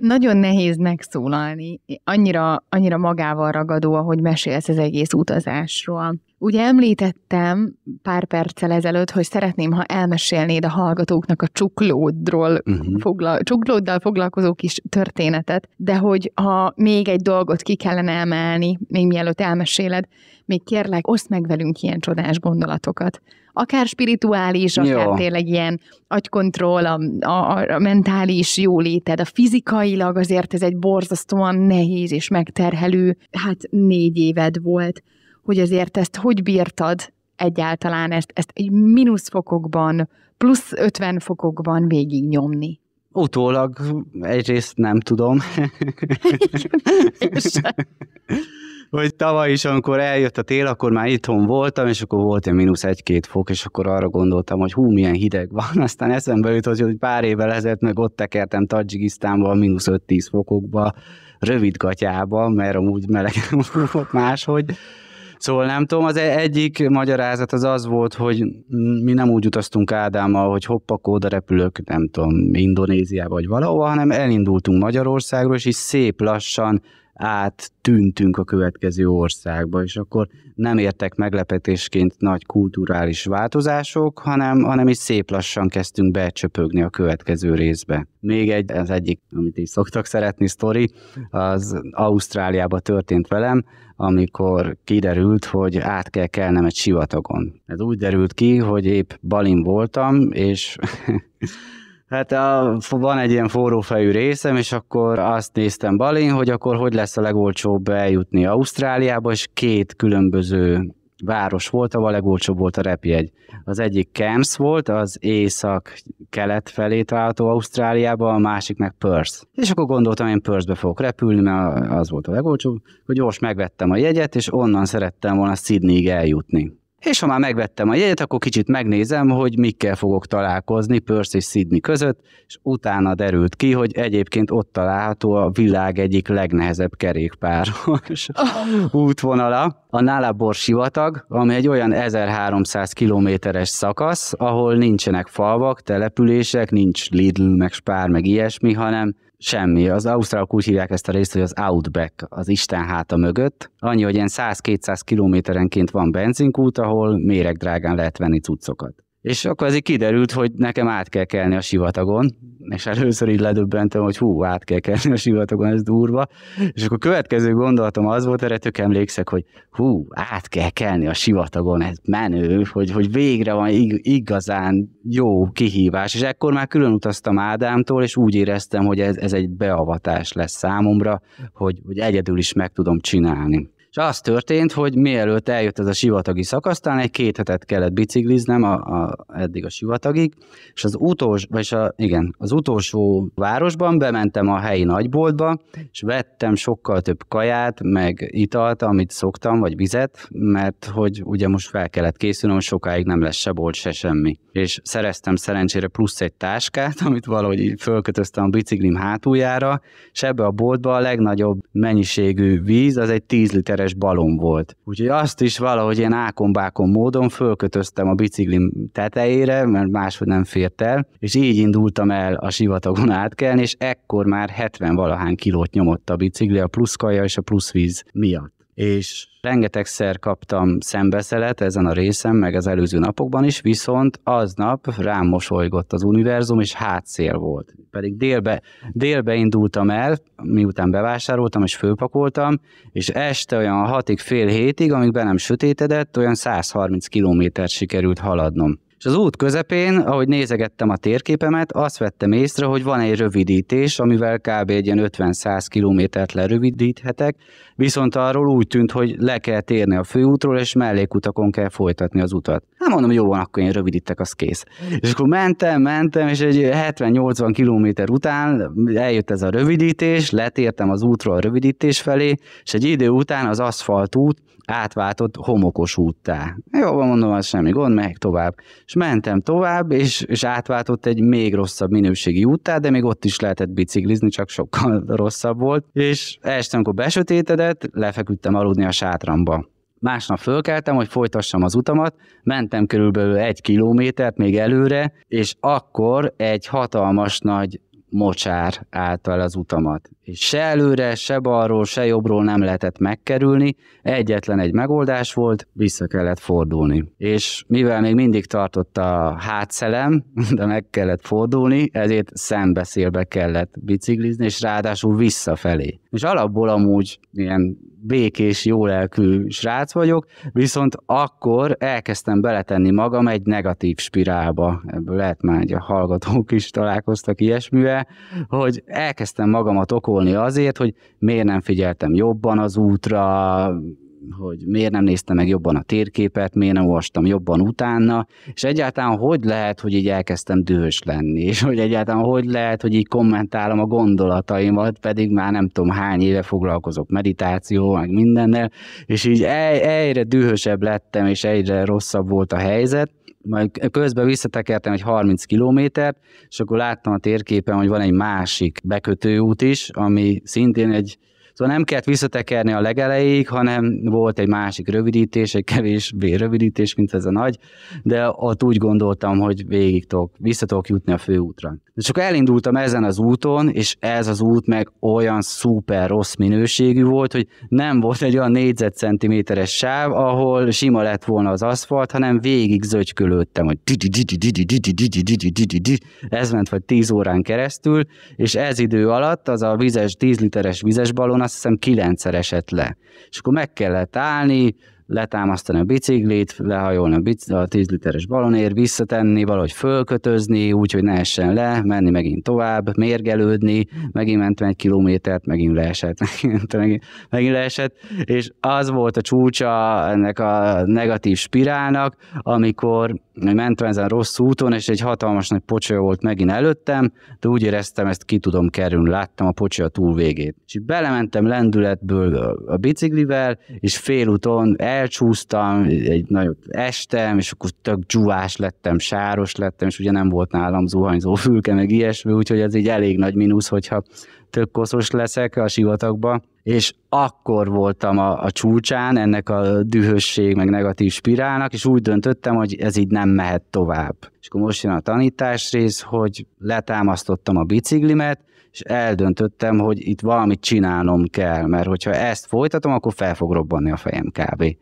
A: nagyon nehéz megszólalni. Annyira, annyira magával ragadó, ahogy mesélsz az egész utazásról. Ugye említettem pár perccel ezelőtt, hogy szeretném, ha elmesélnéd a hallgatóknak a csuklódról, uh-huh. fogla- csuklóddal foglalkozó kis történetet, de hogy ha még egy dolgot ki kellene emelni, még mielőtt elmeséled, még kérlek, oszd meg velünk ilyen csodás gondolatokat. Akár spirituális, akár Jó. tényleg ilyen agykontroll, a, a, a mentális jóléted, a fizikailag azért ez egy borzasztóan nehéz és megterhelő, hát négy éved volt hogy azért ezt hogy bírtad egyáltalán ezt, ezt egy fokokban, plusz 50 fokokban végig
B: nyomni? Utólag egyrészt nem tudom. hogy tavaly is, amikor eljött a tél, akkor már itthon voltam, és akkor volt egy mínusz egy-két fok, és akkor arra gondoltam, hogy hú, milyen hideg van. Aztán eszembe jutott, hogy pár évvel ezelőtt meg ott tekertem Tajikisztánba a mínusz 5-10 fokokba, rövid gatyába, mert amúgy melegem volt máshogy. Szóval nem tudom, az e- egyik magyarázat az az volt, hogy mi nem úgy utaztunk Ádámmal, hogy hoppa oda repülök, nem tudom, Indonéziába vagy valahova, hanem elindultunk Magyarországról, és így szép lassan áttűntünk a következő országba, és akkor nem értek meglepetésként nagy kulturális változások, hanem, hanem is szép lassan kezdtünk becsöpögni a következő részbe. Még egy, az egyik, amit így szoktak szeretni, sztori, az Ausztráliába történt velem, amikor kiderült, hogy át kell kelnem egy sivatagon. Ez úgy derült ki, hogy épp Balin voltam, és Hát a, van egy ilyen forrófejű részem, és akkor azt néztem Balin, hogy akkor hogy lesz a legolcsóbb eljutni Ausztráliába, és két különböző város volt, ahol a legolcsóbb volt a repjegy. Az egyik Cairns volt, az észak-kelet felé található Ausztráliába, a másik meg Perth. És akkor gondoltam, én Perthbe fogok repülni, mert az volt a legolcsóbb, hogy gyors megvettem a jegyet, és onnan szerettem volna Sydneyig eljutni és ha már megvettem a jegyet, akkor kicsit megnézem, hogy mikkel fogok találkozni Perth és Sydney között, és utána derült ki, hogy egyébként ott található a világ egyik legnehezebb kerékpáros oh. útvonala, a Nálábor sivatag, ami egy olyan 1300 kilométeres szakasz, ahol nincsenek falvak, települések, nincs Lidl, meg Spár, meg ilyesmi, hanem Semmi. Az ausztrálok úgy hívják ezt a részt, hogy az Outback, az Isten háta mögött. Annyi, hogy ilyen 100-200 kilométerenként van benzinkút, ahol drágán lehet venni cuccokat. És akkor azért kiderült, hogy nekem át kell kelni a sivatagon, és először így ledöbbentem, hogy hú, át kell kelni a sivatagon, ez durva. És akkor a következő gondolatom az volt, erre tök emlékszek, hogy hú, át kell kelni a sivatagon, ez menő, hogy, hogy végre van igazán jó kihívás. És ekkor már külön utaztam Ádámtól, és úgy éreztem, hogy ez, ez egy beavatás lesz számomra, hogy, hogy egyedül is meg tudom csinálni. És az történt, hogy mielőtt eljött ez a sivatagi szakasztán, egy két hetet kellett bicikliznem a, a, eddig a sivatagig, és az utolsó, vagy a, igen, az utolsó városban bementem a helyi nagyboltba, és vettem sokkal több kaját, meg italt, amit szoktam, vagy vizet, mert hogy ugye most fel kellett készülnöm, sokáig nem lesz se bolt, se semmi. És szereztem szerencsére plusz egy táskát, amit valahogy így fölkötöztem a biciklim hátuljára, és ebbe a boltba a legnagyobb mennyiségű víz, az egy 10 literes méteres balon volt. Úgyhogy azt is valahogy ilyen ákombákon módon fölkötöztem a biciklim tetejére, mert máshogy nem fért el, és így indultam el a sivatagon átkelni, és ekkor már 70 valahány kilót nyomott a bicikli a pluszkaja és a pluszvíz miatt. És Rengetegszer kaptam szembeszelet ezen a részem, meg az előző napokban is, viszont aznap rám mosolygott az univerzum, és hátszél volt. Pedig délbe, délbe indultam el, miután bevásároltam és fölpakoltam, és este olyan hatig, fél hétig, amíg be nem sötétedett, olyan 130 kilométert sikerült haladnom. És az út közepén, ahogy nézegettem a térképemet, azt vettem észre, hogy van egy rövidítés, amivel kb. egy 50-100 kilométert lerövidíthetek, viszont arról úgy tűnt, hogy le kell térni a főútról, és mellékutakon kell folytatni az utat. Hát mondom, jó van, akkor én rövidítek, az kész. És akkor mentem, mentem, és egy 70-80 kilométer után eljött ez a rövidítés, letértem az útról a rövidítés felé, és egy idő után az aszfaltút átváltott homokos úttá. Jó, van, mondom, az semmi gond, meg tovább. És mentem tovább, és, és átváltott egy még rosszabb minőségi úttá, de még ott is lehetett biciklizni, csak sokkal rosszabb volt. És este, amikor besötétedett, lefeküdtem aludni a sátramba. Másnap fölkeltem, hogy folytassam az utamat, mentem körülbelül egy kilométert még előre, és akkor egy hatalmas nagy mocsár állt el az utamat. És se előre, se balról, se jobbról nem lehetett megkerülni, egyetlen egy megoldás volt, vissza kellett fordulni. És mivel még mindig tartott a hátszelem, de meg kellett fordulni, ezért szembeszélbe kellett biciklizni, és ráadásul visszafelé és alapból amúgy ilyen békés, jólelkű srác vagyok, viszont akkor elkezdtem beletenni magam egy negatív spirálba, ebből lehet már, hogy a hallgatók is találkoztak ilyesmivel, hogy elkezdtem magamat okolni azért, hogy miért nem figyeltem jobban az útra, hogy miért nem néztem meg jobban a térképet, miért nem olvastam jobban utána, és egyáltalán hogy lehet, hogy így elkezdtem dühös lenni, és hogy egyáltalán hogy lehet, hogy így kommentálom a gondolataimat, pedig már nem tudom hány éve foglalkozok meditáció, meg mindennel, és így e-, egyre dühösebb lettem, és egyre rosszabb volt a helyzet, majd közben visszatekertem egy 30 kilométert, és akkor láttam a térképen, hogy van egy másik bekötőút is, ami szintén egy Szóval nem kellett visszatekerni a legelejéig, hanem volt egy másik rövidítés, egy kevésbé rövidítés, mint ez a nagy, de ott úgy gondoltam, hogy végig tudok, vissza tudok jutni a főútra. De csak elindultam ezen az úton, és ez az út meg olyan szuper rossz minőségű volt, hogy nem volt egy olyan négyzetcentiméteres sáv, ahol sima lett volna az aszfalt, hanem végig zögykölődtem, hogy ez ment vagy tíz órán keresztül, és ez idő alatt az a vizes, 10 literes vizes balon azt hiszem kilencszer esett le. És akkor meg kellett állni, letámasztani a biciklit, lehajolni a, bicikl, a 10 literes balonért visszatenni, valahogy fölkötözni, úgyhogy ne essen le, menni megint tovább, mérgelődni, megint mentem egy kilométert, megint leesett, megint, megint, megint leesett, és az volt a csúcsa ennek a negatív spirálnak, amikor mentem ezen rossz úton, és egy hatalmas nagy pocsolya volt megint előttem, de úgy éreztem, ezt ki tudom kerülni, láttam a pocsolya túl végét. És belementem lendületből a biciklivel, és félúton el elcsúsztam, egy nagyot estem, és akkor tök dzsúvás lettem, sáros lettem, és ugye nem volt nálam zuhanyzó fülke, meg ilyesmi, úgyhogy ez egy elég nagy mínusz, hogyha tök koszos leszek a sivatagban és akkor voltam a, a csúcsán ennek a dühösség, meg negatív spirálnak, és úgy döntöttem, hogy ez így nem mehet tovább. És akkor most jön a tanítás rész, hogy letámasztottam a biciklimet, és eldöntöttem, hogy itt valamit csinálnom kell, mert hogyha ezt folytatom, akkor fel fog robbanni a fejem kb.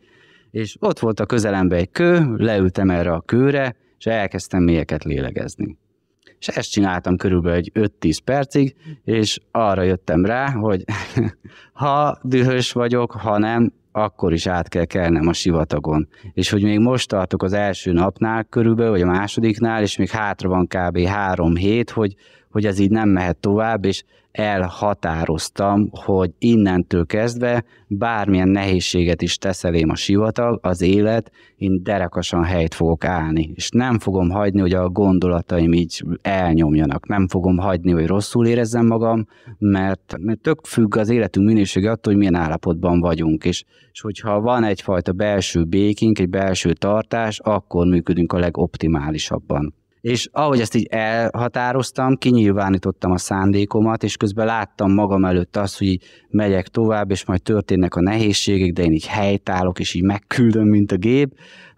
B: És ott volt a közelembe egy kő, leültem erre a kőre, és elkezdtem mélyeket lélegezni. És ezt csináltam körülbelül egy 5-10 percig, és arra jöttem rá, hogy ha dühös vagyok, ha nem, akkor is át kell kelnem a sivatagon. És hogy még most tartok az első napnál körülbelül, vagy a másodiknál, és még hátra van kb. három hét, hogy hogy ez így nem mehet tovább, és elhatároztam, hogy innentől kezdve bármilyen nehézséget is teszelém a sivatag, az élet, én derekasan helyt fogok állni, és nem fogom hagyni, hogy a gondolataim így elnyomjanak, nem fogom hagyni, hogy rosszul érezzem magam, mert, mert tök függ az életünk minősége attól, hogy milyen állapotban vagyunk, és, és hogyha van egyfajta belső békénk, egy belső tartás, akkor működünk a legoptimálisabban. És ahogy ezt így elhatároztam, kinyilvánítottam a szándékomat, és közben láttam magam előtt azt, hogy így megyek tovább, és majd történnek a nehézségek, de én így helytállok és így megküldöm, mint a gép,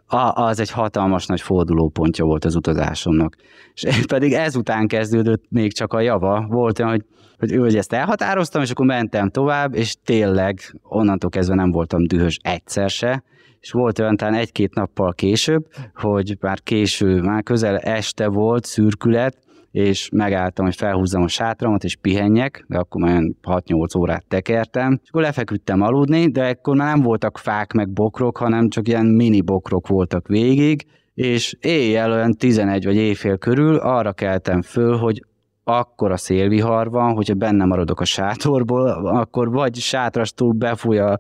B: a, az egy hatalmas nagy fordulópontja volt az utazásomnak. És pedig ezután kezdődött még csak a java. Volt olyan, hogy, hogy, hogy ezt elhatároztam, és akkor mentem tovább, és tényleg onnantól kezdve nem voltam dühös egyszer se, és volt olyan talán egy-két nappal később, hogy már késő, már közel este volt, szürkület, és megálltam, hogy felhúzzam a sátramat, és pihenjek, de akkor már 6-8 órát tekertem, és akkor lefeküdtem aludni, de akkor már nem voltak fák meg bokrok, hanem csak ilyen mini bokrok voltak végig, és éjjel olyan 11 vagy éjfél körül arra keltem föl, hogy akkor a szélvihar van, hogyha benne maradok a sátorból, akkor vagy sátrastól befúj a,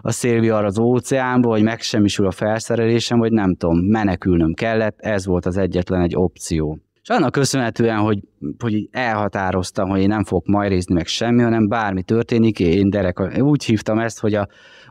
B: a szélvihar az óceánba, vagy megsemmisül a felszerelésem, vagy nem tudom, menekülnöm kellett, ez volt az egyetlen egy opció. És annak köszönhetően, hogy, hogy elhatároztam, hogy én nem fogok majrézni meg semmi, hanem bármi történik, én derek, úgy hívtam ezt, hogy a,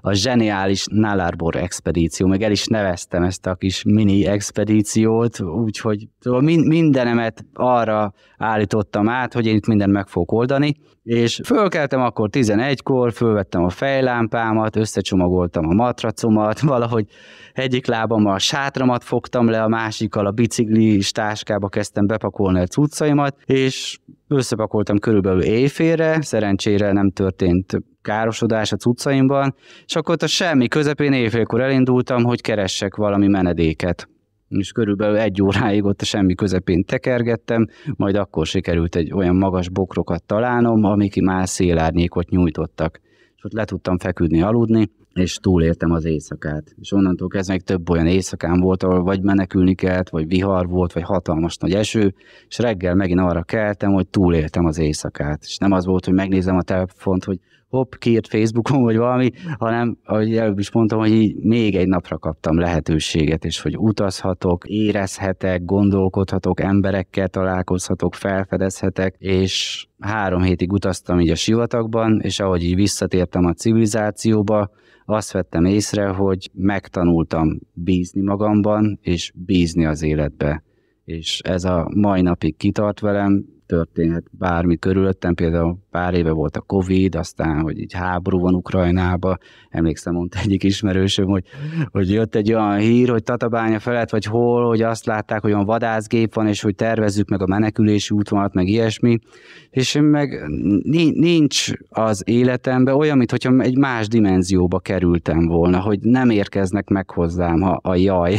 B: a zseniális Nálarbor expedíció, meg el is neveztem ezt a kis mini expedíciót, úgyhogy mindenemet arra állítottam át, hogy én itt mindent meg fogok oldani, és fölkeltem akkor 11-kor, fölvettem a fejlámpámat, összecsomagoltam a matracomat, valahogy egyik lábam a sátramat fogtam le, a másikkal a bicikli táskába kezdtem bepakolni a cuccaimat, és összepakoltam körülbelül éjfélre, szerencsére nem történt károsodás a cuccaimban, és akkor ott a semmi közepén éjfélkor elindultam, hogy keressek valami menedéket és körülbelül egy óráig ott a semmi közepén tekergettem, majd akkor sikerült egy olyan magas bokrokat találnom, amik már szélárnyékot nyújtottak. És ott le tudtam feküdni, aludni, és túléltem az éjszakát. És onnantól kezdve még több olyan éjszakán volt, ahol vagy menekülni kellett, vagy vihar volt, vagy hatalmas nagy eső, és reggel megint arra keltem, hogy túléltem az éjszakát. És nem az volt, hogy megnézem a telefont, hogy hopp, kiírt Facebookon, vagy valami, hanem, ahogy előbb is mondtam, hogy még egy napra kaptam lehetőséget, és hogy utazhatok, érezhetek, gondolkodhatok, emberekkel találkozhatok, felfedezhetek, és három hétig utaztam így a sivatagban, és ahogy így visszatértem a civilizációba, azt vettem észre, hogy megtanultam bízni magamban, és bízni az életbe. És ez a mai napig kitart velem, történhet bármi körülöttem, például pár éve volt a Covid, aztán, hogy így háború van Ukrajnába, emlékszem, mondta egyik ismerősöm, hogy, hogy jött egy olyan hír, hogy Tatabánya felett, vagy hol, hogy azt látták, hogy olyan vadászgép van, és hogy tervezzük meg a menekülési útvonalat, meg ilyesmi, és meg nincs az életemben olyan, mintha egy más dimenzióba kerültem volna, hogy nem érkeznek meg hozzám a, a jaj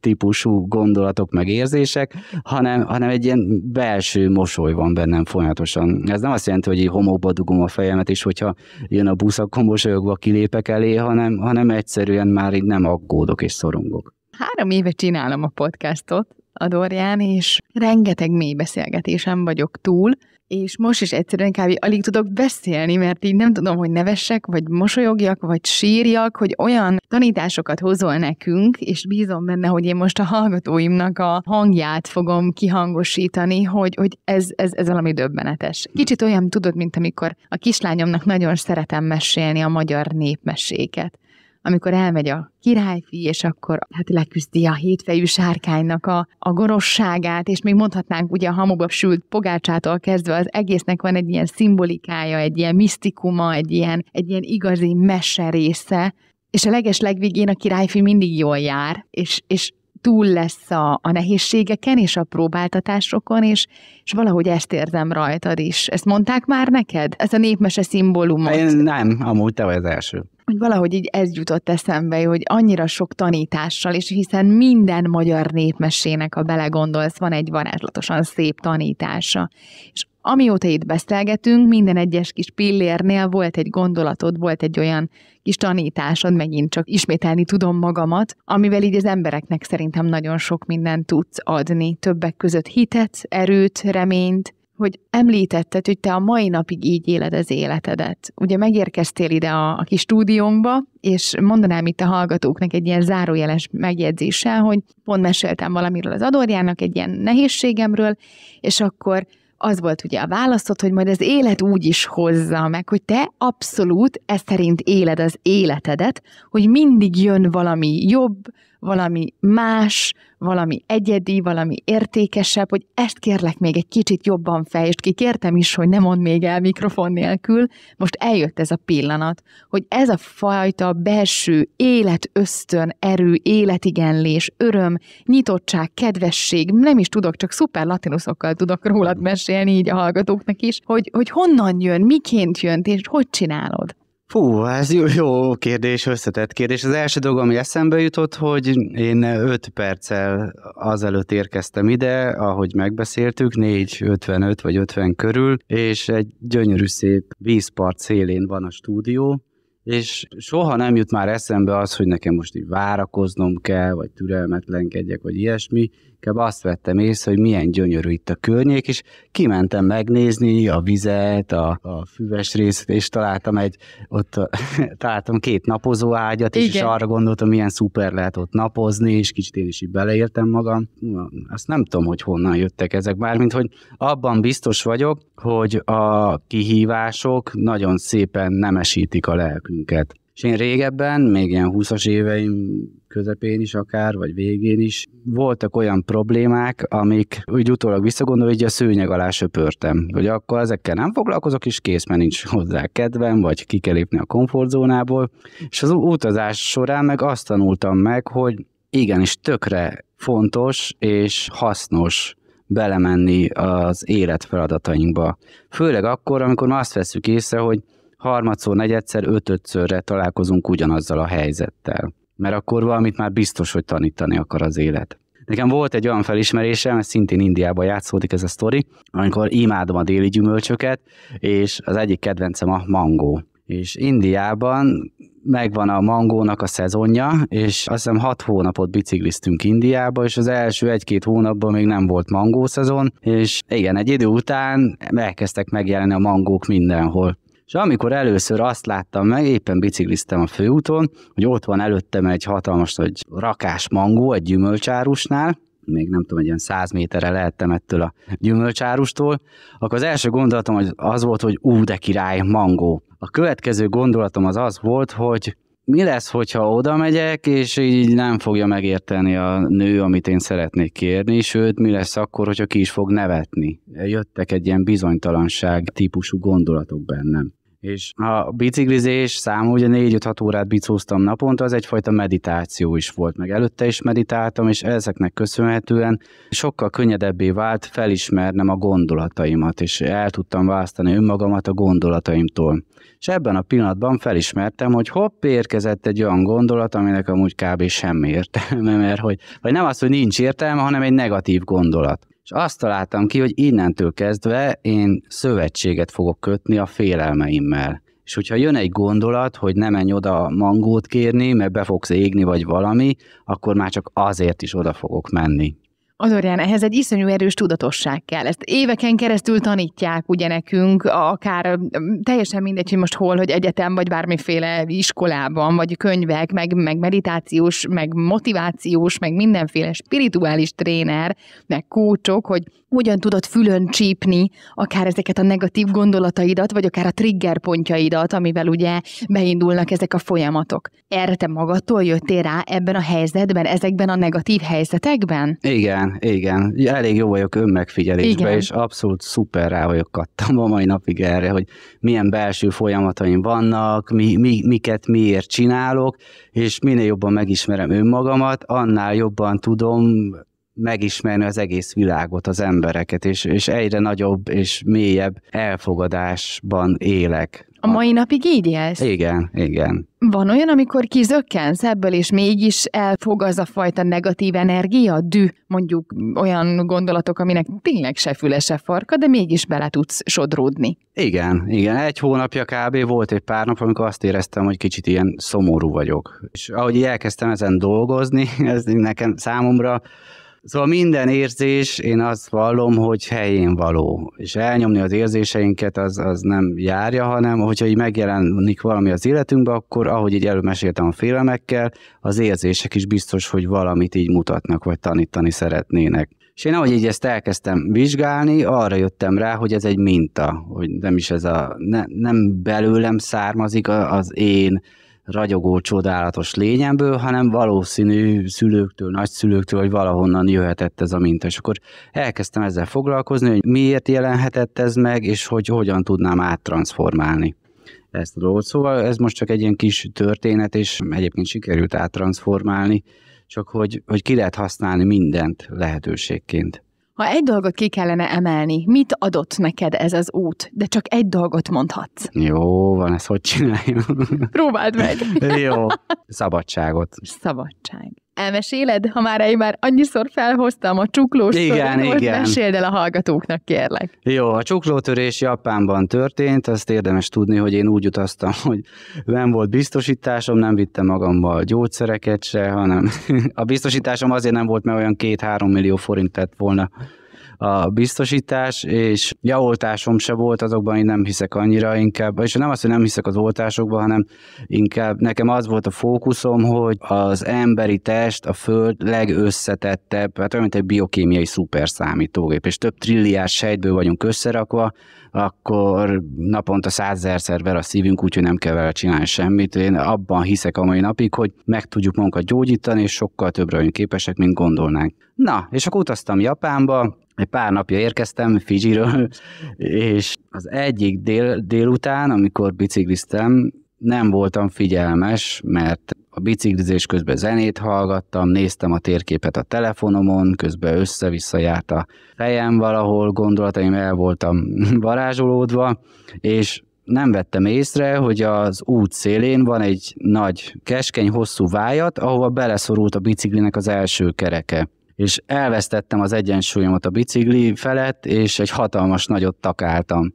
B: típusú gondolatok, meg érzések, hanem, hanem egy ilyen belső mosoly mosoly van bennem folyamatosan. Ez nem azt jelenti, hogy így homokba dugom a fejemet, és hogyha jön a busz, akkor mosolyogva kilépek elé, hanem, hanem egyszerűen már így nem aggódok és szorongok.
A: Három éve csinálom a podcastot, a Dorján, és rengeteg mély beszélgetésem vagyok túl, és most is egyszerűen kb. alig tudok beszélni, mert így nem tudom, hogy nevessek, vagy mosolyogjak, vagy sírjak, hogy olyan tanításokat hozol nekünk, és bízom benne, hogy én most a hallgatóimnak a hangját fogom kihangosítani, hogy, hogy ez, ez, ez valami döbbenetes. Kicsit olyan tudod, mint amikor a kislányomnak nagyon szeretem mesélni a magyar népmeséket amikor elmegy a királyfi, és akkor hát leküzdi a hétfejű sárkánynak a, a gonoszságát, és még mondhatnánk ugye a hamuba sült pogácsától kezdve az egésznek van egy ilyen szimbolikája, egy ilyen misztikuma, egy ilyen, egy ilyen igazi mese része, és a leges legvégén a királyfi mindig jól jár, és, és túl lesz a, a nehézségeken és a próbáltatásokon, és, és valahogy ezt érzem rajtad is. Ezt mondták már neked? Ez a népmese szimbólumot?
B: Én nem, amúgy te vagy az első
A: hogy valahogy így ez jutott eszembe, hogy annyira sok tanítással, és hiszen minden magyar népmesének, ha belegondolsz, van egy varázslatosan szép tanítása. És amióta itt beszélgetünk, minden egyes kis pillérnél volt egy gondolatod, volt egy olyan kis tanításod, megint csak ismételni tudom magamat, amivel így az embereknek szerintem nagyon sok mindent tudsz adni. Többek között hitet, erőt, reményt, hogy említetted, hogy te a mai napig így éled az életedet. Ugye megérkeztél ide a, a kis stúdiónkba, és mondanám itt a hallgatóknak egy ilyen zárójeles megjegyzéssel, hogy pont meséltem valamiről az adorjának, egy ilyen nehézségemről, és akkor az volt ugye a választott, hogy majd az élet úgy is hozza meg, hogy te abszolút ezt szerint éled az életedet, hogy mindig jön valami jobb, valami más, valami egyedi, valami értékesebb, hogy ezt kérlek még egy kicsit jobban fejtsd ki. Kértem is, hogy nem mondd még el mikrofon nélkül. Most eljött ez a pillanat, hogy ez a fajta belső élet ösztön, erő, életigenlés, öröm, nyitottság, kedvesség, nem is tudok, csak szuper latinuszokkal tudok rólad mesélni így a hallgatóknak is, hogy, hogy honnan jön, miként jön, és hogy csinálod.
B: Fú, ez jó, jó kérdés, összetett kérdés. Az első dolog, ami eszembe jutott, hogy én 5 perccel azelőtt érkeztem ide, ahogy megbeszéltük, 4.55 vagy 50 körül, és egy gyönyörű szép vízpart szélén van a stúdió, és soha nem jut már eszembe az, hogy nekem most így várakoznom kell, vagy türelmetlenkedjek, vagy ilyesmi leginkább azt vettem észre, hogy milyen gyönyörű itt a környék, és kimentem megnézni a vizet, a, a füves részt, és találtam egy, ott találtam két napozó ágyat, és, és arra gondoltam, milyen szuper lehet ott napozni, és kicsit én is így beleértem magam. Azt nem tudom, hogy honnan jöttek ezek, mármint, hogy abban biztos vagyok, hogy a kihívások nagyon szépen nemesítik a lelkünket. És én régebben, még ilyen 20-as éveim közepén is akár, vagy végén is. Voltak olyan problémák, amik úgy utólag visszagondolva, hogy a szőnyeg alá söpörtem. Hogy akkor ezekkel nem foglalkozok, és kész, mert nincs hozzá kedvem, vagy ki kell lépni a komfortzónából. És az utazás során meg azt tanultam meg, hogy igenis tökre fontos és hasznos belemenni az élet feladatainkba. Főleg akkor, amikor már azt veszük észre, hogy harmadszor, negyedszer, ötödszörre találkozunk ugyanazzal a helyzettel mert akkor valamit már biztos, hogy tanítani akar az élet. Nekem volt egy olyan felismerésem, ez szintén Indiában játszódik ez a sztori, amikor imádom a déli gyümölcsöket, és az egyik kedvencem a mangó. És Indiában megvan a mangónak a szezonja, és azt hiszem hat hónapot bicikliztünk Indiába, és az első egy-két hónapban még nem volt mangó szezon, és igen, egy idő után elkezdtek megjelenni a mangók mindenhol. És amikor először azt láttam meg, éppen bicikliztem a főúton, hogy ott van előttem egy hatalmas, egy rakás mangó egy gyümölcsárusnál, még nem tudom, egy ilyen száz méterre lehettem ettől a gyümölcsárustól, akkor az első gondolatom az volt, hogy ú, de király, mangó. A következő gondolatom az az volt, hogy mi lesz, hogyha oda megyek, és így nem fogja megérteni a nő, amit én szeretnék kérni, sőt, mi lesz akkor, hogyha ki is fog nevetni. Jöttek egy ilyen bizonytalanság típusú gondolatok bennem. És a biciklizés számú, ugye 4-5-6 órát bicóztam naponta, az egyfajta meditáció is volt, meg előtte is meditáltam, és ezeknek köszönhetően sokkal könnyedebbé vált felismernem a gondolataimat, és el tudtam választani önmagamat a gondolataimtól. És ebben a pillanatban felismertem, hogy hopp, érkezett egy olyan gondolat, aminek amúgy kb. semmi értelme, mert hogy, vagy nem az, hogy nincs értelme, hanem egy negatív gondolat. És azt találtam ki, hogy innentől kezdve én szövetséget fogok kötni a félelmeimmel. És hogyha jön egy gondolat, hogy nem menj oda mangót kérni, mert be fogsz égni, vagy valami, akkor már csak azért is oda fogok menni.
A: Adorján, ehhez egy iszonyú erős tudatosság kell. Ezt éveken keresztül tanítják ugye nekünk, akár teljesen mindegy, hogy most hol, hogy egyetem, vagy bármiféle iskolában, vagy könyvek, meg, meg meditációs, meg motivációs, meg mindenféle spirituális tréner, meg kócsok, hogy hogyan tudod fülön csípni akár ezeket a negatív gondolataidat, vagy akár a trigger pontjaidat, amivel ugye beindulnak ezek a folyamatok. Erre te magadtól jöttél rá ebben a helyzetben, ezekben a negatív helyzetekben?
B: Igen, igen, igen. Elég jó vagyok önmegfigyelésben, és abszolút szuper rá vagyok kattam a mai napig erre, hogy milyen belső folyamataim vannak, mi, mi, miket miért csinálok, és minél jobban megismerem önmagamat, annál jobban tudom megismerni az egész világot, az embereket, és, és egyre nagyobb és mélyebb elfogadásban élek.
A: A mai napig így élsz?
B: Igen, igen.
A: Van olyan, amikor kizökkensz ebből, és mégis elfog az a fajta negatív energia, dű, mondjuk olyan gondolatok, aminek tényleg se füle, se farka, de mégis bele tudsz sodródni.
B: Igen, igen. Egy hónapja kb. volt egy pár nap, amikor azt éreztem, hogy kicsit ilyen szomorú vagyok. És ahogy elkezdtem ezen dolgozni, ez nekem számomra Szóval minden érzés, én azt vallom, hogy helyén való. És elnyomni az érzéseinket az, az nem járja, hanem hogyha így megjelenik valami az életünkbe, akkor ahogy így előbb meséltem a félelmekkel, az érzések is biztos, hogy valamit így mutatnak, vagy tanítani szeretnének. És én ahogy így ezt elkezdtem vizsgálni, arra jöttem rá, hogy ez egy minta, hogy nem is ez a, ne, nem belőlem származik az én ragyogó, csodálatos lényemből, hanem valószínű szülőktől, nagyszülőktől, hogy valahonnan jöhetett ez a minta. És akkor elkezdtem ezzel foglalkozni, hogy miért jelenhetett ez meg, és hogy hogyan tudnám áttransformálni ezt a dolgot. Szóval ez most csak egy ilyen kis történet, és egyébként sikerült áttransformálni, csak hogy, hogy ki lehet használni mindent lehetőségként.
A: Ha egy dolgot ki kellene emelni, mit adott neked ez az út? De csak egy dolgot mondhatsz.
B: Jó, van, ezt hogy csináljuk.
A: Próbáld meg.
B: Jó. Szabadságot. Szabadság.
A: Elmeséled, ha már én már annyiszor felhoztam a csuklós igen, szorot, igen. meséld el a hallgatóknak, kérlek.
B: Jó, a csuklótörés Japánban történt, azt érdemes tudni, hogy én úgy utaztam, hogy nem volt biztosításom, nem vittem magammal gyógyszereket se, hanem a biztosításom azért nem volt, mert olyan két-három millió forint lett volna a biztosítás, és ja, oltásom se volt, azokban én nem hiszek annyira inkább, és nem azt, hogy nem hiszek az oltásokban, hanem inkább nekem az volt a fókuszom, hogy az emberi test a föld legösszetettebb, hát olyan, mint egy biokémiai szuperszámítógép, és több trilliárd sejtből vagyunk összerakva, akkor naponta százezerszer ver a szívünk, úgyhogy nem kell vele csinálni semmit. Én abban hiszek a mai napig, hogy meg tudjuk magunkat gyógyítani, és sokkal többre vagyunk képesek, mint gondolnánk. Na, és akkor utaztam Japánba, egy pár napja érkeztem Fidzsiről, és az egyik dél, délután, amikor bicikliztem, nem voltam figyelmes, mert a biciklizés közben zenét hallgattam, néztem a térképet a telefonomon, közben össze-vissza járt a fejem valahol, gondolataim el voltam varázsolódva, és nem vettem észre, hogy az út szélén van egy nagy, keskeny, hosszú vájat, ahova beleszorult a biciklinek az első kereke és elvesztettem az egyensúlyomat a bicikli felett, és egy hatalmas nagyot takáltam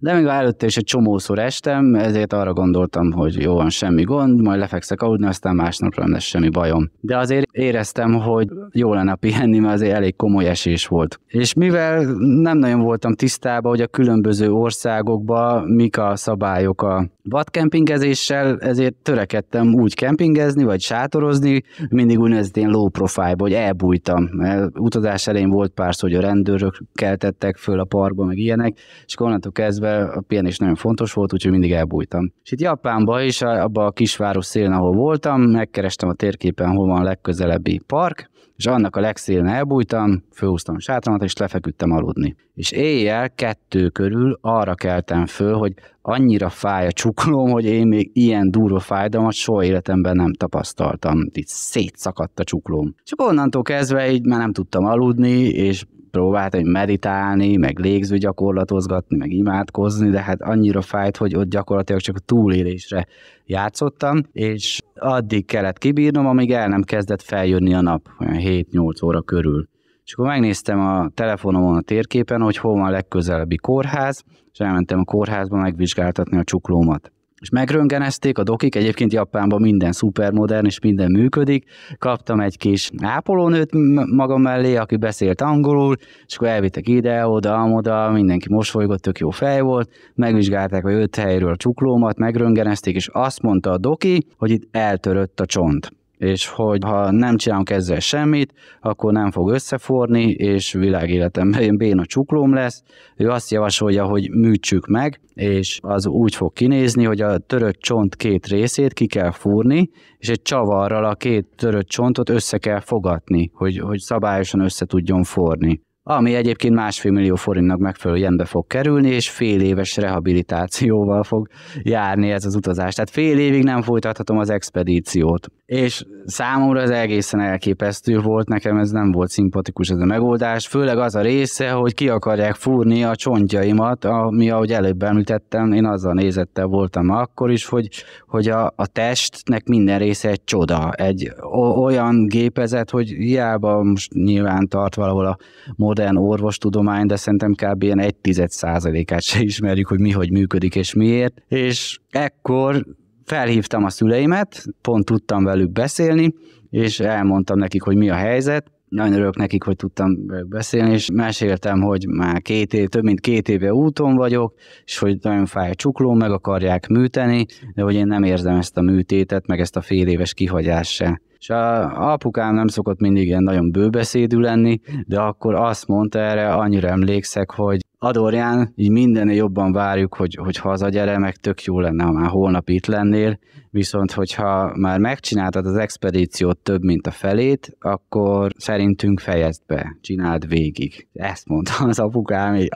B: de még előtte is egy csomószor estem, ezért arra gondoltam, hogy jó van, semmi gond, majd lefekszek aludni, aztán másnapra nem lesz semmi bajom. De azért éreztem, hogy jó lenne pihenni, mert azért elég komoly esés volt. És mivel nem nagyon voltam tisztában, hogy a különböző országokban mik a szabályok a vadkempingezéssel, ezért törekedtem úgy kempingezni, vagy sátorozni, mindig úgynevezett ilyen low profile hogy elbújtam. Mert utazás elején volt pár szó, hogy a rendőrök keltettek föl a parkba, meg ilyenek, és akkor onnantól kezdve közben a pihenés nagyon fontos volt, úgyhogy mindig elbújtam. És itt Japánban is, abban a kisváros szélén, ahol voltam, megkerestem a térképen, hol van a legközelebbi park, és annak a legszélén elbújtam, főhúztam a sátramat, és lefeküdtem aludni. És éjjel kettő körül arra keltem föl, hogy annyira fáj a csuklóm, hogy én még ilyen durva fájdalmat soha életemben nem tapasztaltam. Itt szétszakadt a csuklóm. Csak onnantól kezdve így már nem tudtam aludni, és próbált, hogy meditálni, meg légző gyakorlatozgatni, meg imádkozni, de hát annyira fájt, hogy ott gyakorlatilag csak a túlélésre játszottam, és addig kellett kibírnom, amíg el nem kezdett feljönni a nap, olyan 7-8 óra körül. És akkor megnéztem a telefonomon a térképen, hogy hol van a legközelebbi kórház, és elmentem a kórházba megvizsgáltatni a csuklómat és megröngenezték a dokik, egyébként Japánban minden szupermodern és minden működik. Kaptam egy kis ápolónőt magam mellé, aki beszélt angolul, és akkor elvittek ide, oda, oda, mindenki mosolygott, tök jó fej volt, megvizsgálták a öt helyről a csuklómat, megröngenezték, és azt mondta a doki, hogy itt eltörött a csont és hogy ha nem csinálunk ezzel semmit, akkor nem fog összeforni, és világéletemben bén béna csuklóm lesz. Ő azt javasolja, hogy műtsük meg, és az úgy fog kinézni, hogy a törött csont két részét ki kell fúrni, és egy csavarral a két törött csontot össze kell fogatni, hogy, hogy szabályosan össze tudjon forni ami egyébként másfél millió forintnak megfelelő jembe fog kerülni, és fél éves rehabilitációval fog járni ez az utazás. Tehát fél évig nem folytathatom az expedíciót. És számomra ez egészen elképesztő volt, nekem ez nem volt szimpatikus ez a megoldás, főleg az a része, hogy ki akarják fúrni a csontjaimat, ami ahogy előbb említettem, én azzal nézettel voltam akkor is, hogy, hogy a, a testnek minden része egy csoda, egy olyan gépezet, hogy hiába most nyilván tart valahol a modern orvostudomány, de szerintem kb. ilyen egy tized százalékát se ismerjük, hogy mi hogy működik és miért. És ekkor felhívtam a szüleimet, pont tudtam velük beszélni, és elmondtam nekik, hogy mi a helyzet, nagyon örülök nekik, hogy tudtam beszélni, és meséltem, hogy már két év, több mint két éve úton vagyok, és hogy nagyon fáj a csuklóm, meg akarják műteni, de hogy én nem érzem ezt a műtétet, meg ezt a fél éves kihagyást se. És a apukám nem szokott mindig ilyen nagyon bőbeszédű lenni, de akkor azt mondta erre, annyira emlékszek, hogy Adorján így minden jobban várjuk, hogy, hogy gyere, meg tök jó lenne, ha már holnap itt lennél, viszont hogyha már megcsináltad az expedíciót több, mint a felét, akkor szerintünk fejezd be, csináld végig. Ezt mondta az apukám, így,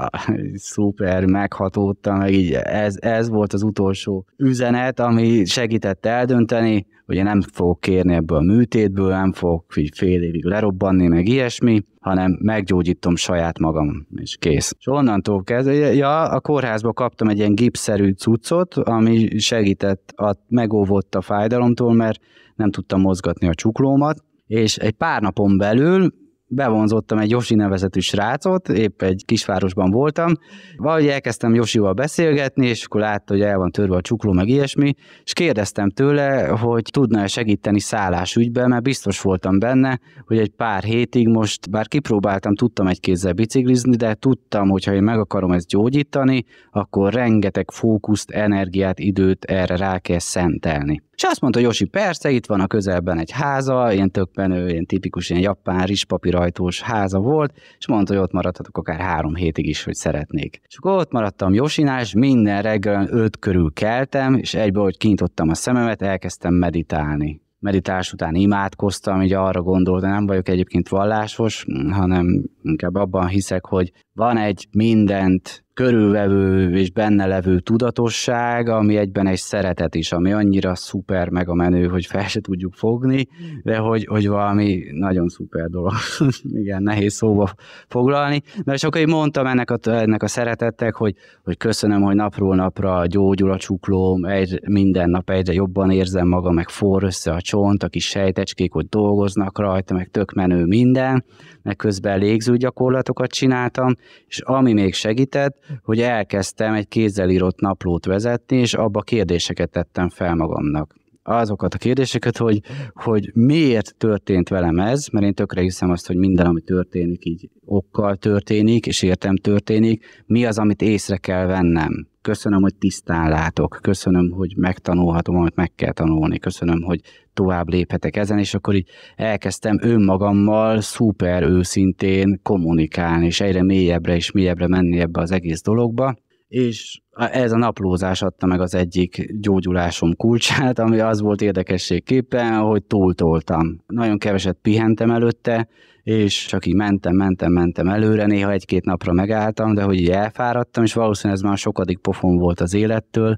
B: szuper, meghatódtam, meg így ez, ez volt az utolsó üzenet, ami segített eldönteni, ugye nem fogok kérni ebből a műtétből, nem fogok fél évig lerobbanni, meg ilyesmi, hanem meggyógyítom saját magam, és kész. És onnantól kezdve, ja, a kórházba kaptam egy ilyen gipszerű cuccot, ami segített, a, megóvott a fájdalomtól, mert nem tudtam mozgatni a csuklómat, és egy pár napon belül bevonzottam egy Josi nevezetű srácot, épp egy kisvárosban voltam, valahogy elkezdtem Josival beszélgetni, és akkor látta, hogy el van törve a csukló, meg ilyesmi, és kérdeztem tőle, hogy tudna-e segíteni szállásügyben, mert biztos voltam benne, hogy egy pár hétig most, bár kipróbáltam, tudtam egy kézzel biciklizni, de tudtam, hogy ha én meg akarom ezt gyógyítani, akkor rengeteg fókuszt, energiát, időt erre rá kell szentelni. És azt mondta Josi, persze, itt van a közelben egy háza, ilyen tökbenő, ilyen tipikus, ilyen japán rizspapír kétirajtós háza volt, és mondta, hogy ott maradhatok akár három hétig is, hogy szeretnék. És akkor ott maradtam Josinás, minden reggel öt körül keltem, és egyből, hogy kinyitottam a szememet, elkezdtem meditálni Meditás után imádkoztam, így arra gondoltam, nem vagyok egyébként vallásos, hanem inkább abban hiszek, hogy van egy mindent körülvevő és benne levő tudatosság, ami egyben egy szeretet is, ami annyira szuper meg a menő, hogy fel se tudjuk fogni, de hogy, hogy valami nagyon szuper dolog. Igen, nehéz szóba foglalni. Na és akkor én mondtam ennek a, ennek a szeretettek, hogy, hogy köszönöm, hogy napról napra gyógyul a csuklóm, egy, minden nap egyre jobban érzem magam, meg forr össze a csont, a kis sejtecskék, hogy dolgoznak rajta, meg tök menő minden, meg közben gyakorlatokat csináltam, és ami még segített, hogy elkezdtem egy kézzel írott naplót vezetni, és abba kérdéseket tettem fel magamnak azokat a kérdéseket, hogy, hogy miért történt velem ez, mert én tökre hiszem azt, hogy minden, ami történik, így okkal történik, és értem történik, mi az, amit észre kell vennem. Köszönöm, hogy tisztán látok, köszönöm, hogy megtanulhatom, amit meg kell tanulni, köszönöm, hogy tovább léphetek ezen, és akkor így elkezdtem önmagammal szuper őszintén kommunikálni, és egyre mélyebbre és mélyebbre menni ebbe az egész dologba, és ez a naplózás adta meg az egyik gyógyulásom kulcsát, ami az volt érdekességképpen, hogy túltoltam. Nagyon keveset pihentem előtte, és csak így mentem, mentem, mentem előre, néha egy-két napra megálltam, de hogy így elfáradtam, és valószínűleg ez már sokadik pofon volt az élettől,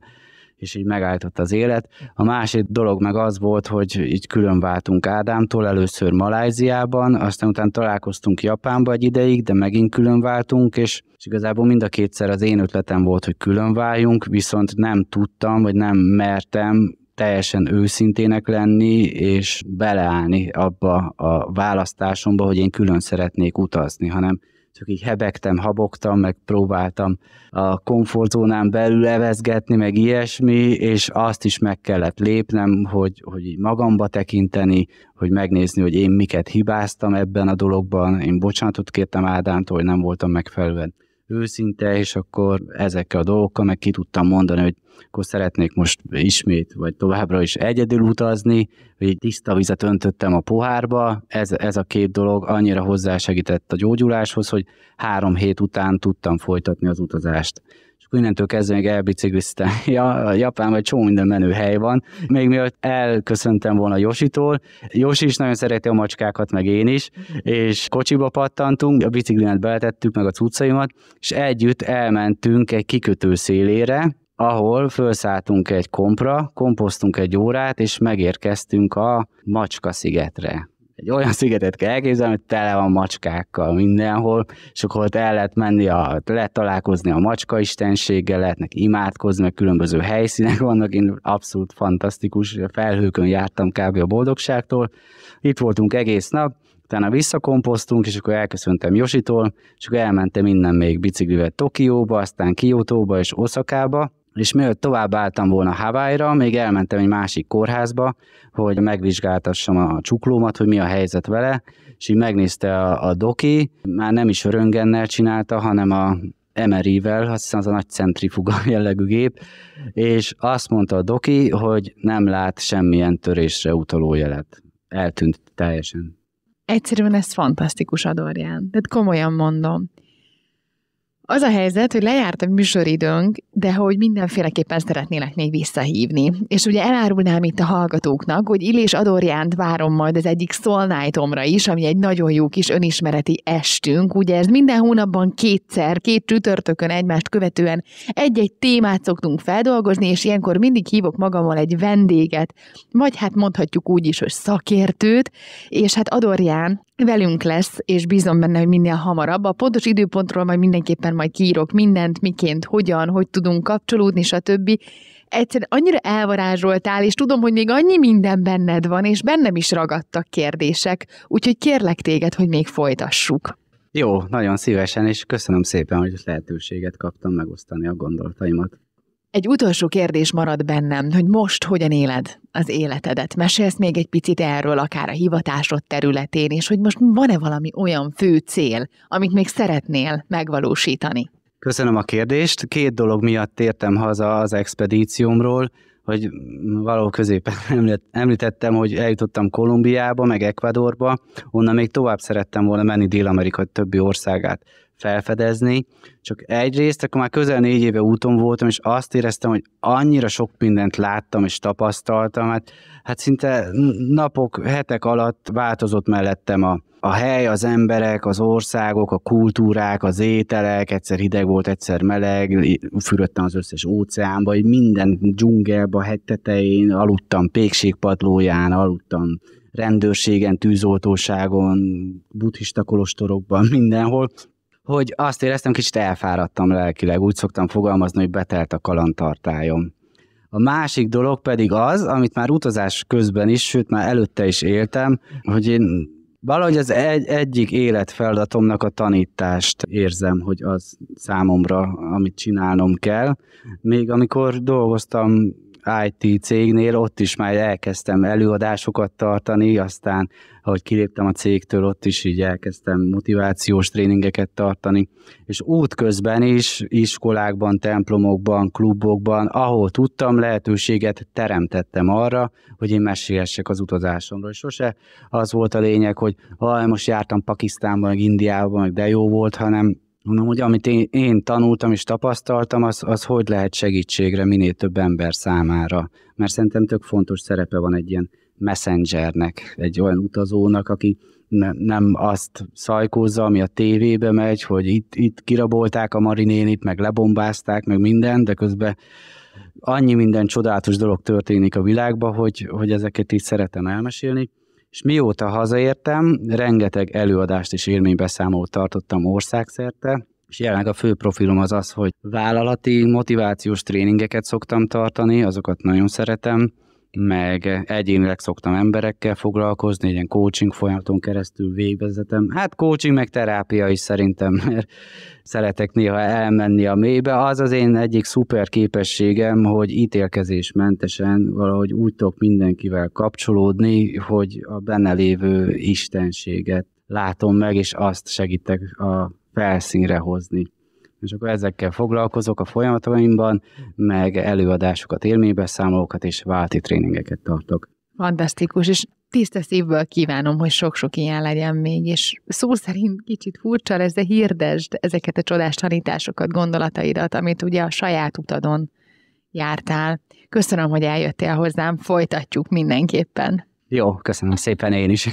B: és így megállított az élet. A másik dolog meg az volt, hogy így külön váltunk Ádámtól, először Maláziában, aztán utána találkoztunk Japánba egy ideig, de megint külön váltunk, és, és igazából mind a kétszer az én ötletem volt, hogy külön váljunk, viszont nem tudtam, vagy nem mertem teljesen őszintének lenni, és beleállni abba a választásomba, hogy én külön szeretnék utazni, hanem csak így hebegtem, habogtam, meg próbáltam a komfortzónán belül levezgetni, meg ilyesmi, és azt is meg kellett lépnem, hogy, hogy így magamba tekinteni, hogy megnézni, hogy én miket hibáztam ebben a dologban, én bocsánatot kértem Ádámtól, hogy nem voltam megfelelően őszinte, és akkor ezekkel a dolgokkal meg ki tudtam mondani, hogy akkor szeretnék most ismét, vagy továbbra is egyedül utazni, hogy tiszta vizet öntöttem a pohárba, ez, ez a két dolog annyira hozzásegített a gyógyuláshoz, hogy három hét után tudtam folytatni az utazást innentől kezdve még elbicikliztem. Ja, Japán vagy csomó minden menő hely van. Még mielőtt elköszöntem volna Jositól, Josi is nagyon szereti a macskákat, meg én is, és kocsiba pattantunk, a biciklinát beletettük, meg a cuccaimat, és együtt elmentünk egy kikötő szélére, ahol felszálltunk egy kompra, komposztunk egy órát, és megérkeztünk a Macska szigetre egy olyan szigetet kell elképzelni, hogy tele van macskákkal mindenhol, és akkor ott el lehet menni, a, lehet találkozni a macska istenséggel, lehet neki imádkozni, meg különböző helyszínek vannak, én abszolút fantasztikus felhőkön jártam kb. a boldogságtól. Itt voltunk egész nap, utána visszakomposztunk, és akkor elköszöntem Jositól, és akkor elmentem innen még biciklivel Tokióba, aztán Kiotóba és Oszakába, és mielőtt tovább álltam volna Hawaii-ra, még elmentem egy másik kórházba, hogy megvizsgáltassam a csuklómat, hogy mi a helyzet vele, és így megnézte a, a doki, már nem is röntgennel csinálta, hanem a MRI-vel, azt hiszem az a nagy centrifuga jellegű gép, és azt mondta a doki, hogy nem lát semmilyen törésre utaló jelet. Eltűnt teljesen.
A: Egyszerűen ez fantasztikus, Adorján. Tehát komolyan mondom. Az a helyzet, hogy lejárt a műsoridőnk, de hogy mindenféleképpen szeretnének még visszahívni. És ugye elárulnám itt a hallgatóknak, hogy Illés Adorjánt várom majd az egyik szolnájtomra is, ami egy nagyon jó kis önismereti estünk. Ugye ez minden hónapban kétszer, két csütörtökön egymást követően egy-egy témát szoktunk feldolgozni, és ilyenkor mindig hívok magammal egy vendéget, vagy hát mondhatjuk úgy is, hogy szakértőt, és hát Adorján velünk lesz, és bízom benne, hogy minél hamarabb. A pontos időpontról majd mindenképpen majd kiírok mindent, miként, hogyan, hogy tudunk kapcsolódni, stb. Egyszerűen annyira elvarázsoltál, és tudom, hogy még annyi minden benned van, és bennem is ragadtak kérdések, úgyhogy kérlek téged, hogy még folytassuk.
B: Jó, nagyon szívesen, és köszönöm szépen, hogy lehetőséget kaptam megosztani a gondolataimat.
A: Egy utolsó kérdés marad bennem, hogy most hogyan éled az életedet? Mesélsz még egy picit erről, akár a hivatásod területén, és hogy most van-e valami olyan fő cél, amit még szeretnél megvalósítani?
B: Köszönöm a kérdést. Két dolog miatt tértem haza az expedíciómról, hogy való középen említettem, hogy eljutottam Kolumbiába, meg Ecuadorba, onnan még tovább szerettem volna menni Dél-Amerika többi országát felfedezni. Csak egyrészt, akkor már közel négy éve úton voltam, és azt éreztem, hogy annyira sok mindent láttam és tapasztaltam, hát, hát szinte napok, hetek alatt változott mellettem a, a hely, az emberek, az országok, a kultúrák, az ételek, egyszer hideg volt, egyszer meleg, fürödtem az összes óceánba, így minden dzsungelba, hegytetején, aludtam pékségpadlóján, aludtam rendőrségen, tűzoltóságon, buddhista kolostorokban, mindenhol hogy azt éreztem, kicsit elfáradtam lelkileg, úgy szoktam fogalmazni, hogy betelt a kalantartályom. A másik dolog pedig az, amit már utazás közben is, sőt már előtte is éltem, hogy én valahogy az egy, egyik életfeladatomnak a tanítást érzem, hogy az számomra, amit csinálnom kell. Még amikor dolgoztam IT cégnél, ott is már elkezdtem előadásokat tartani, aztán ahogy kiléptem a cégtől, ott is így elkezdtem motivációs tréningeket tartani, és útközben is, iskolákban, templomokban, klubokban, ahol tudtam, lehetőséget teremtettem arra, hogy én mesélhessek az utazásomról. És sose az volt a lényeg, hogy ha most jártam Pakisztánban, meg Indiában, meg de jó volt, hanem Mondom, hogy amit én, én tanultam és tapasztaltam, az, az hogy lehet segítségre minél több ember számára. Mert szerintem tök fontos szerepe van egy ilyen messengernek, egy olyan utazónak, aki ne, nem azt szajkózza, ami a tévébe megy, hogy itt, itt kirabolták a marinénit, meg lebombázták, meg minden, de közben annyi minden csodálatos dolog történik a világban, hogy, hogy ezeket így szeretem elmesélni. És mióta hazaértem, rengeteg előadást és élménybeszámolót tartottam országszerte, és jelenleg a fő profilom az az, hogy vállalati motivációs tréningeket szoktam tartani, azokat nagyon szeretem, meg egyénileg szoktam emberekkel foglalkozni, ilyen coaching folyamaton keresztül végvezetem. Hát coaching meg terápia is szerintem, mert szeretek néha elmenni a mélybe. Az az én egyik szuper képességem, hogy ítélkezésmentesen valahogy úgy tudok mindenkivel kapcsolódni, hogy a benne lévő istenséget látom meg, és azt segítek a felszínre hozni. És akkor ezekkel foglalkozok a folyamataimban, meg előadásokat, élménybeszámolókat és válti tréningeket tartok.
A: Fantasztikus, és tiszta szívből kívánom, hogy sok-sok ilyen legyen még, és szó szerint kicsit furcsa lesz, de hirdesd ezeket a csodás tanításokat, gondolataidat, amit ugye a saját utadon jártál. Köszönöm, hogy eljöttél hozzám, folytatjuk mindenképpen.
B: Jó, köszönöm szépen én is.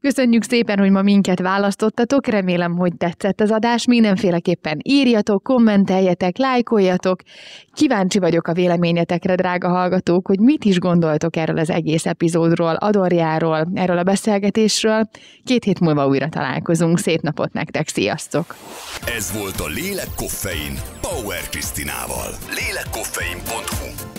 A: Köszönjük szépen, hogy ma minket választottatok, remélem, hogy tetszett az adás, mindenféleképpen írjatok, kommenteljetek, lájkoljatok. Kíváncsi vagyok a véleményetekre, drága hallgatók, hogy mit is gondoltok erről az egész epizódról, Adorjáról, erről a beszélgetésről. Két hét múlva újra találkozunk, szép napot nektek, sziasztok!
B: Ez volt a Lélek Koffein Power Kristinával.
A: Lélekkoffein.hu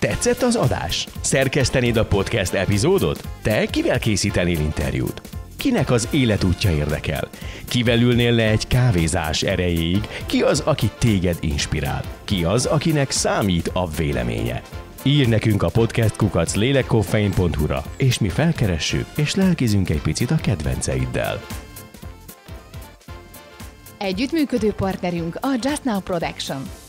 B: Tetszett az adás?
A: Szerkesztenéd a podcast epizódot? Te kivel készítenél interjút? Kinek az életútja érdekel? Kivel ülnél le egy kávézás erejéig? Ki az, aki téged inspirál? Ki az, akinek számít a véleménye? Írj nekünk a podcast kukac lélekkoffein.hu-ra, és mi felkeressük, és lelkizünk
B: egy picit a kedvenceiddel.
A: Együttműködő partnerünk a Just Now Production.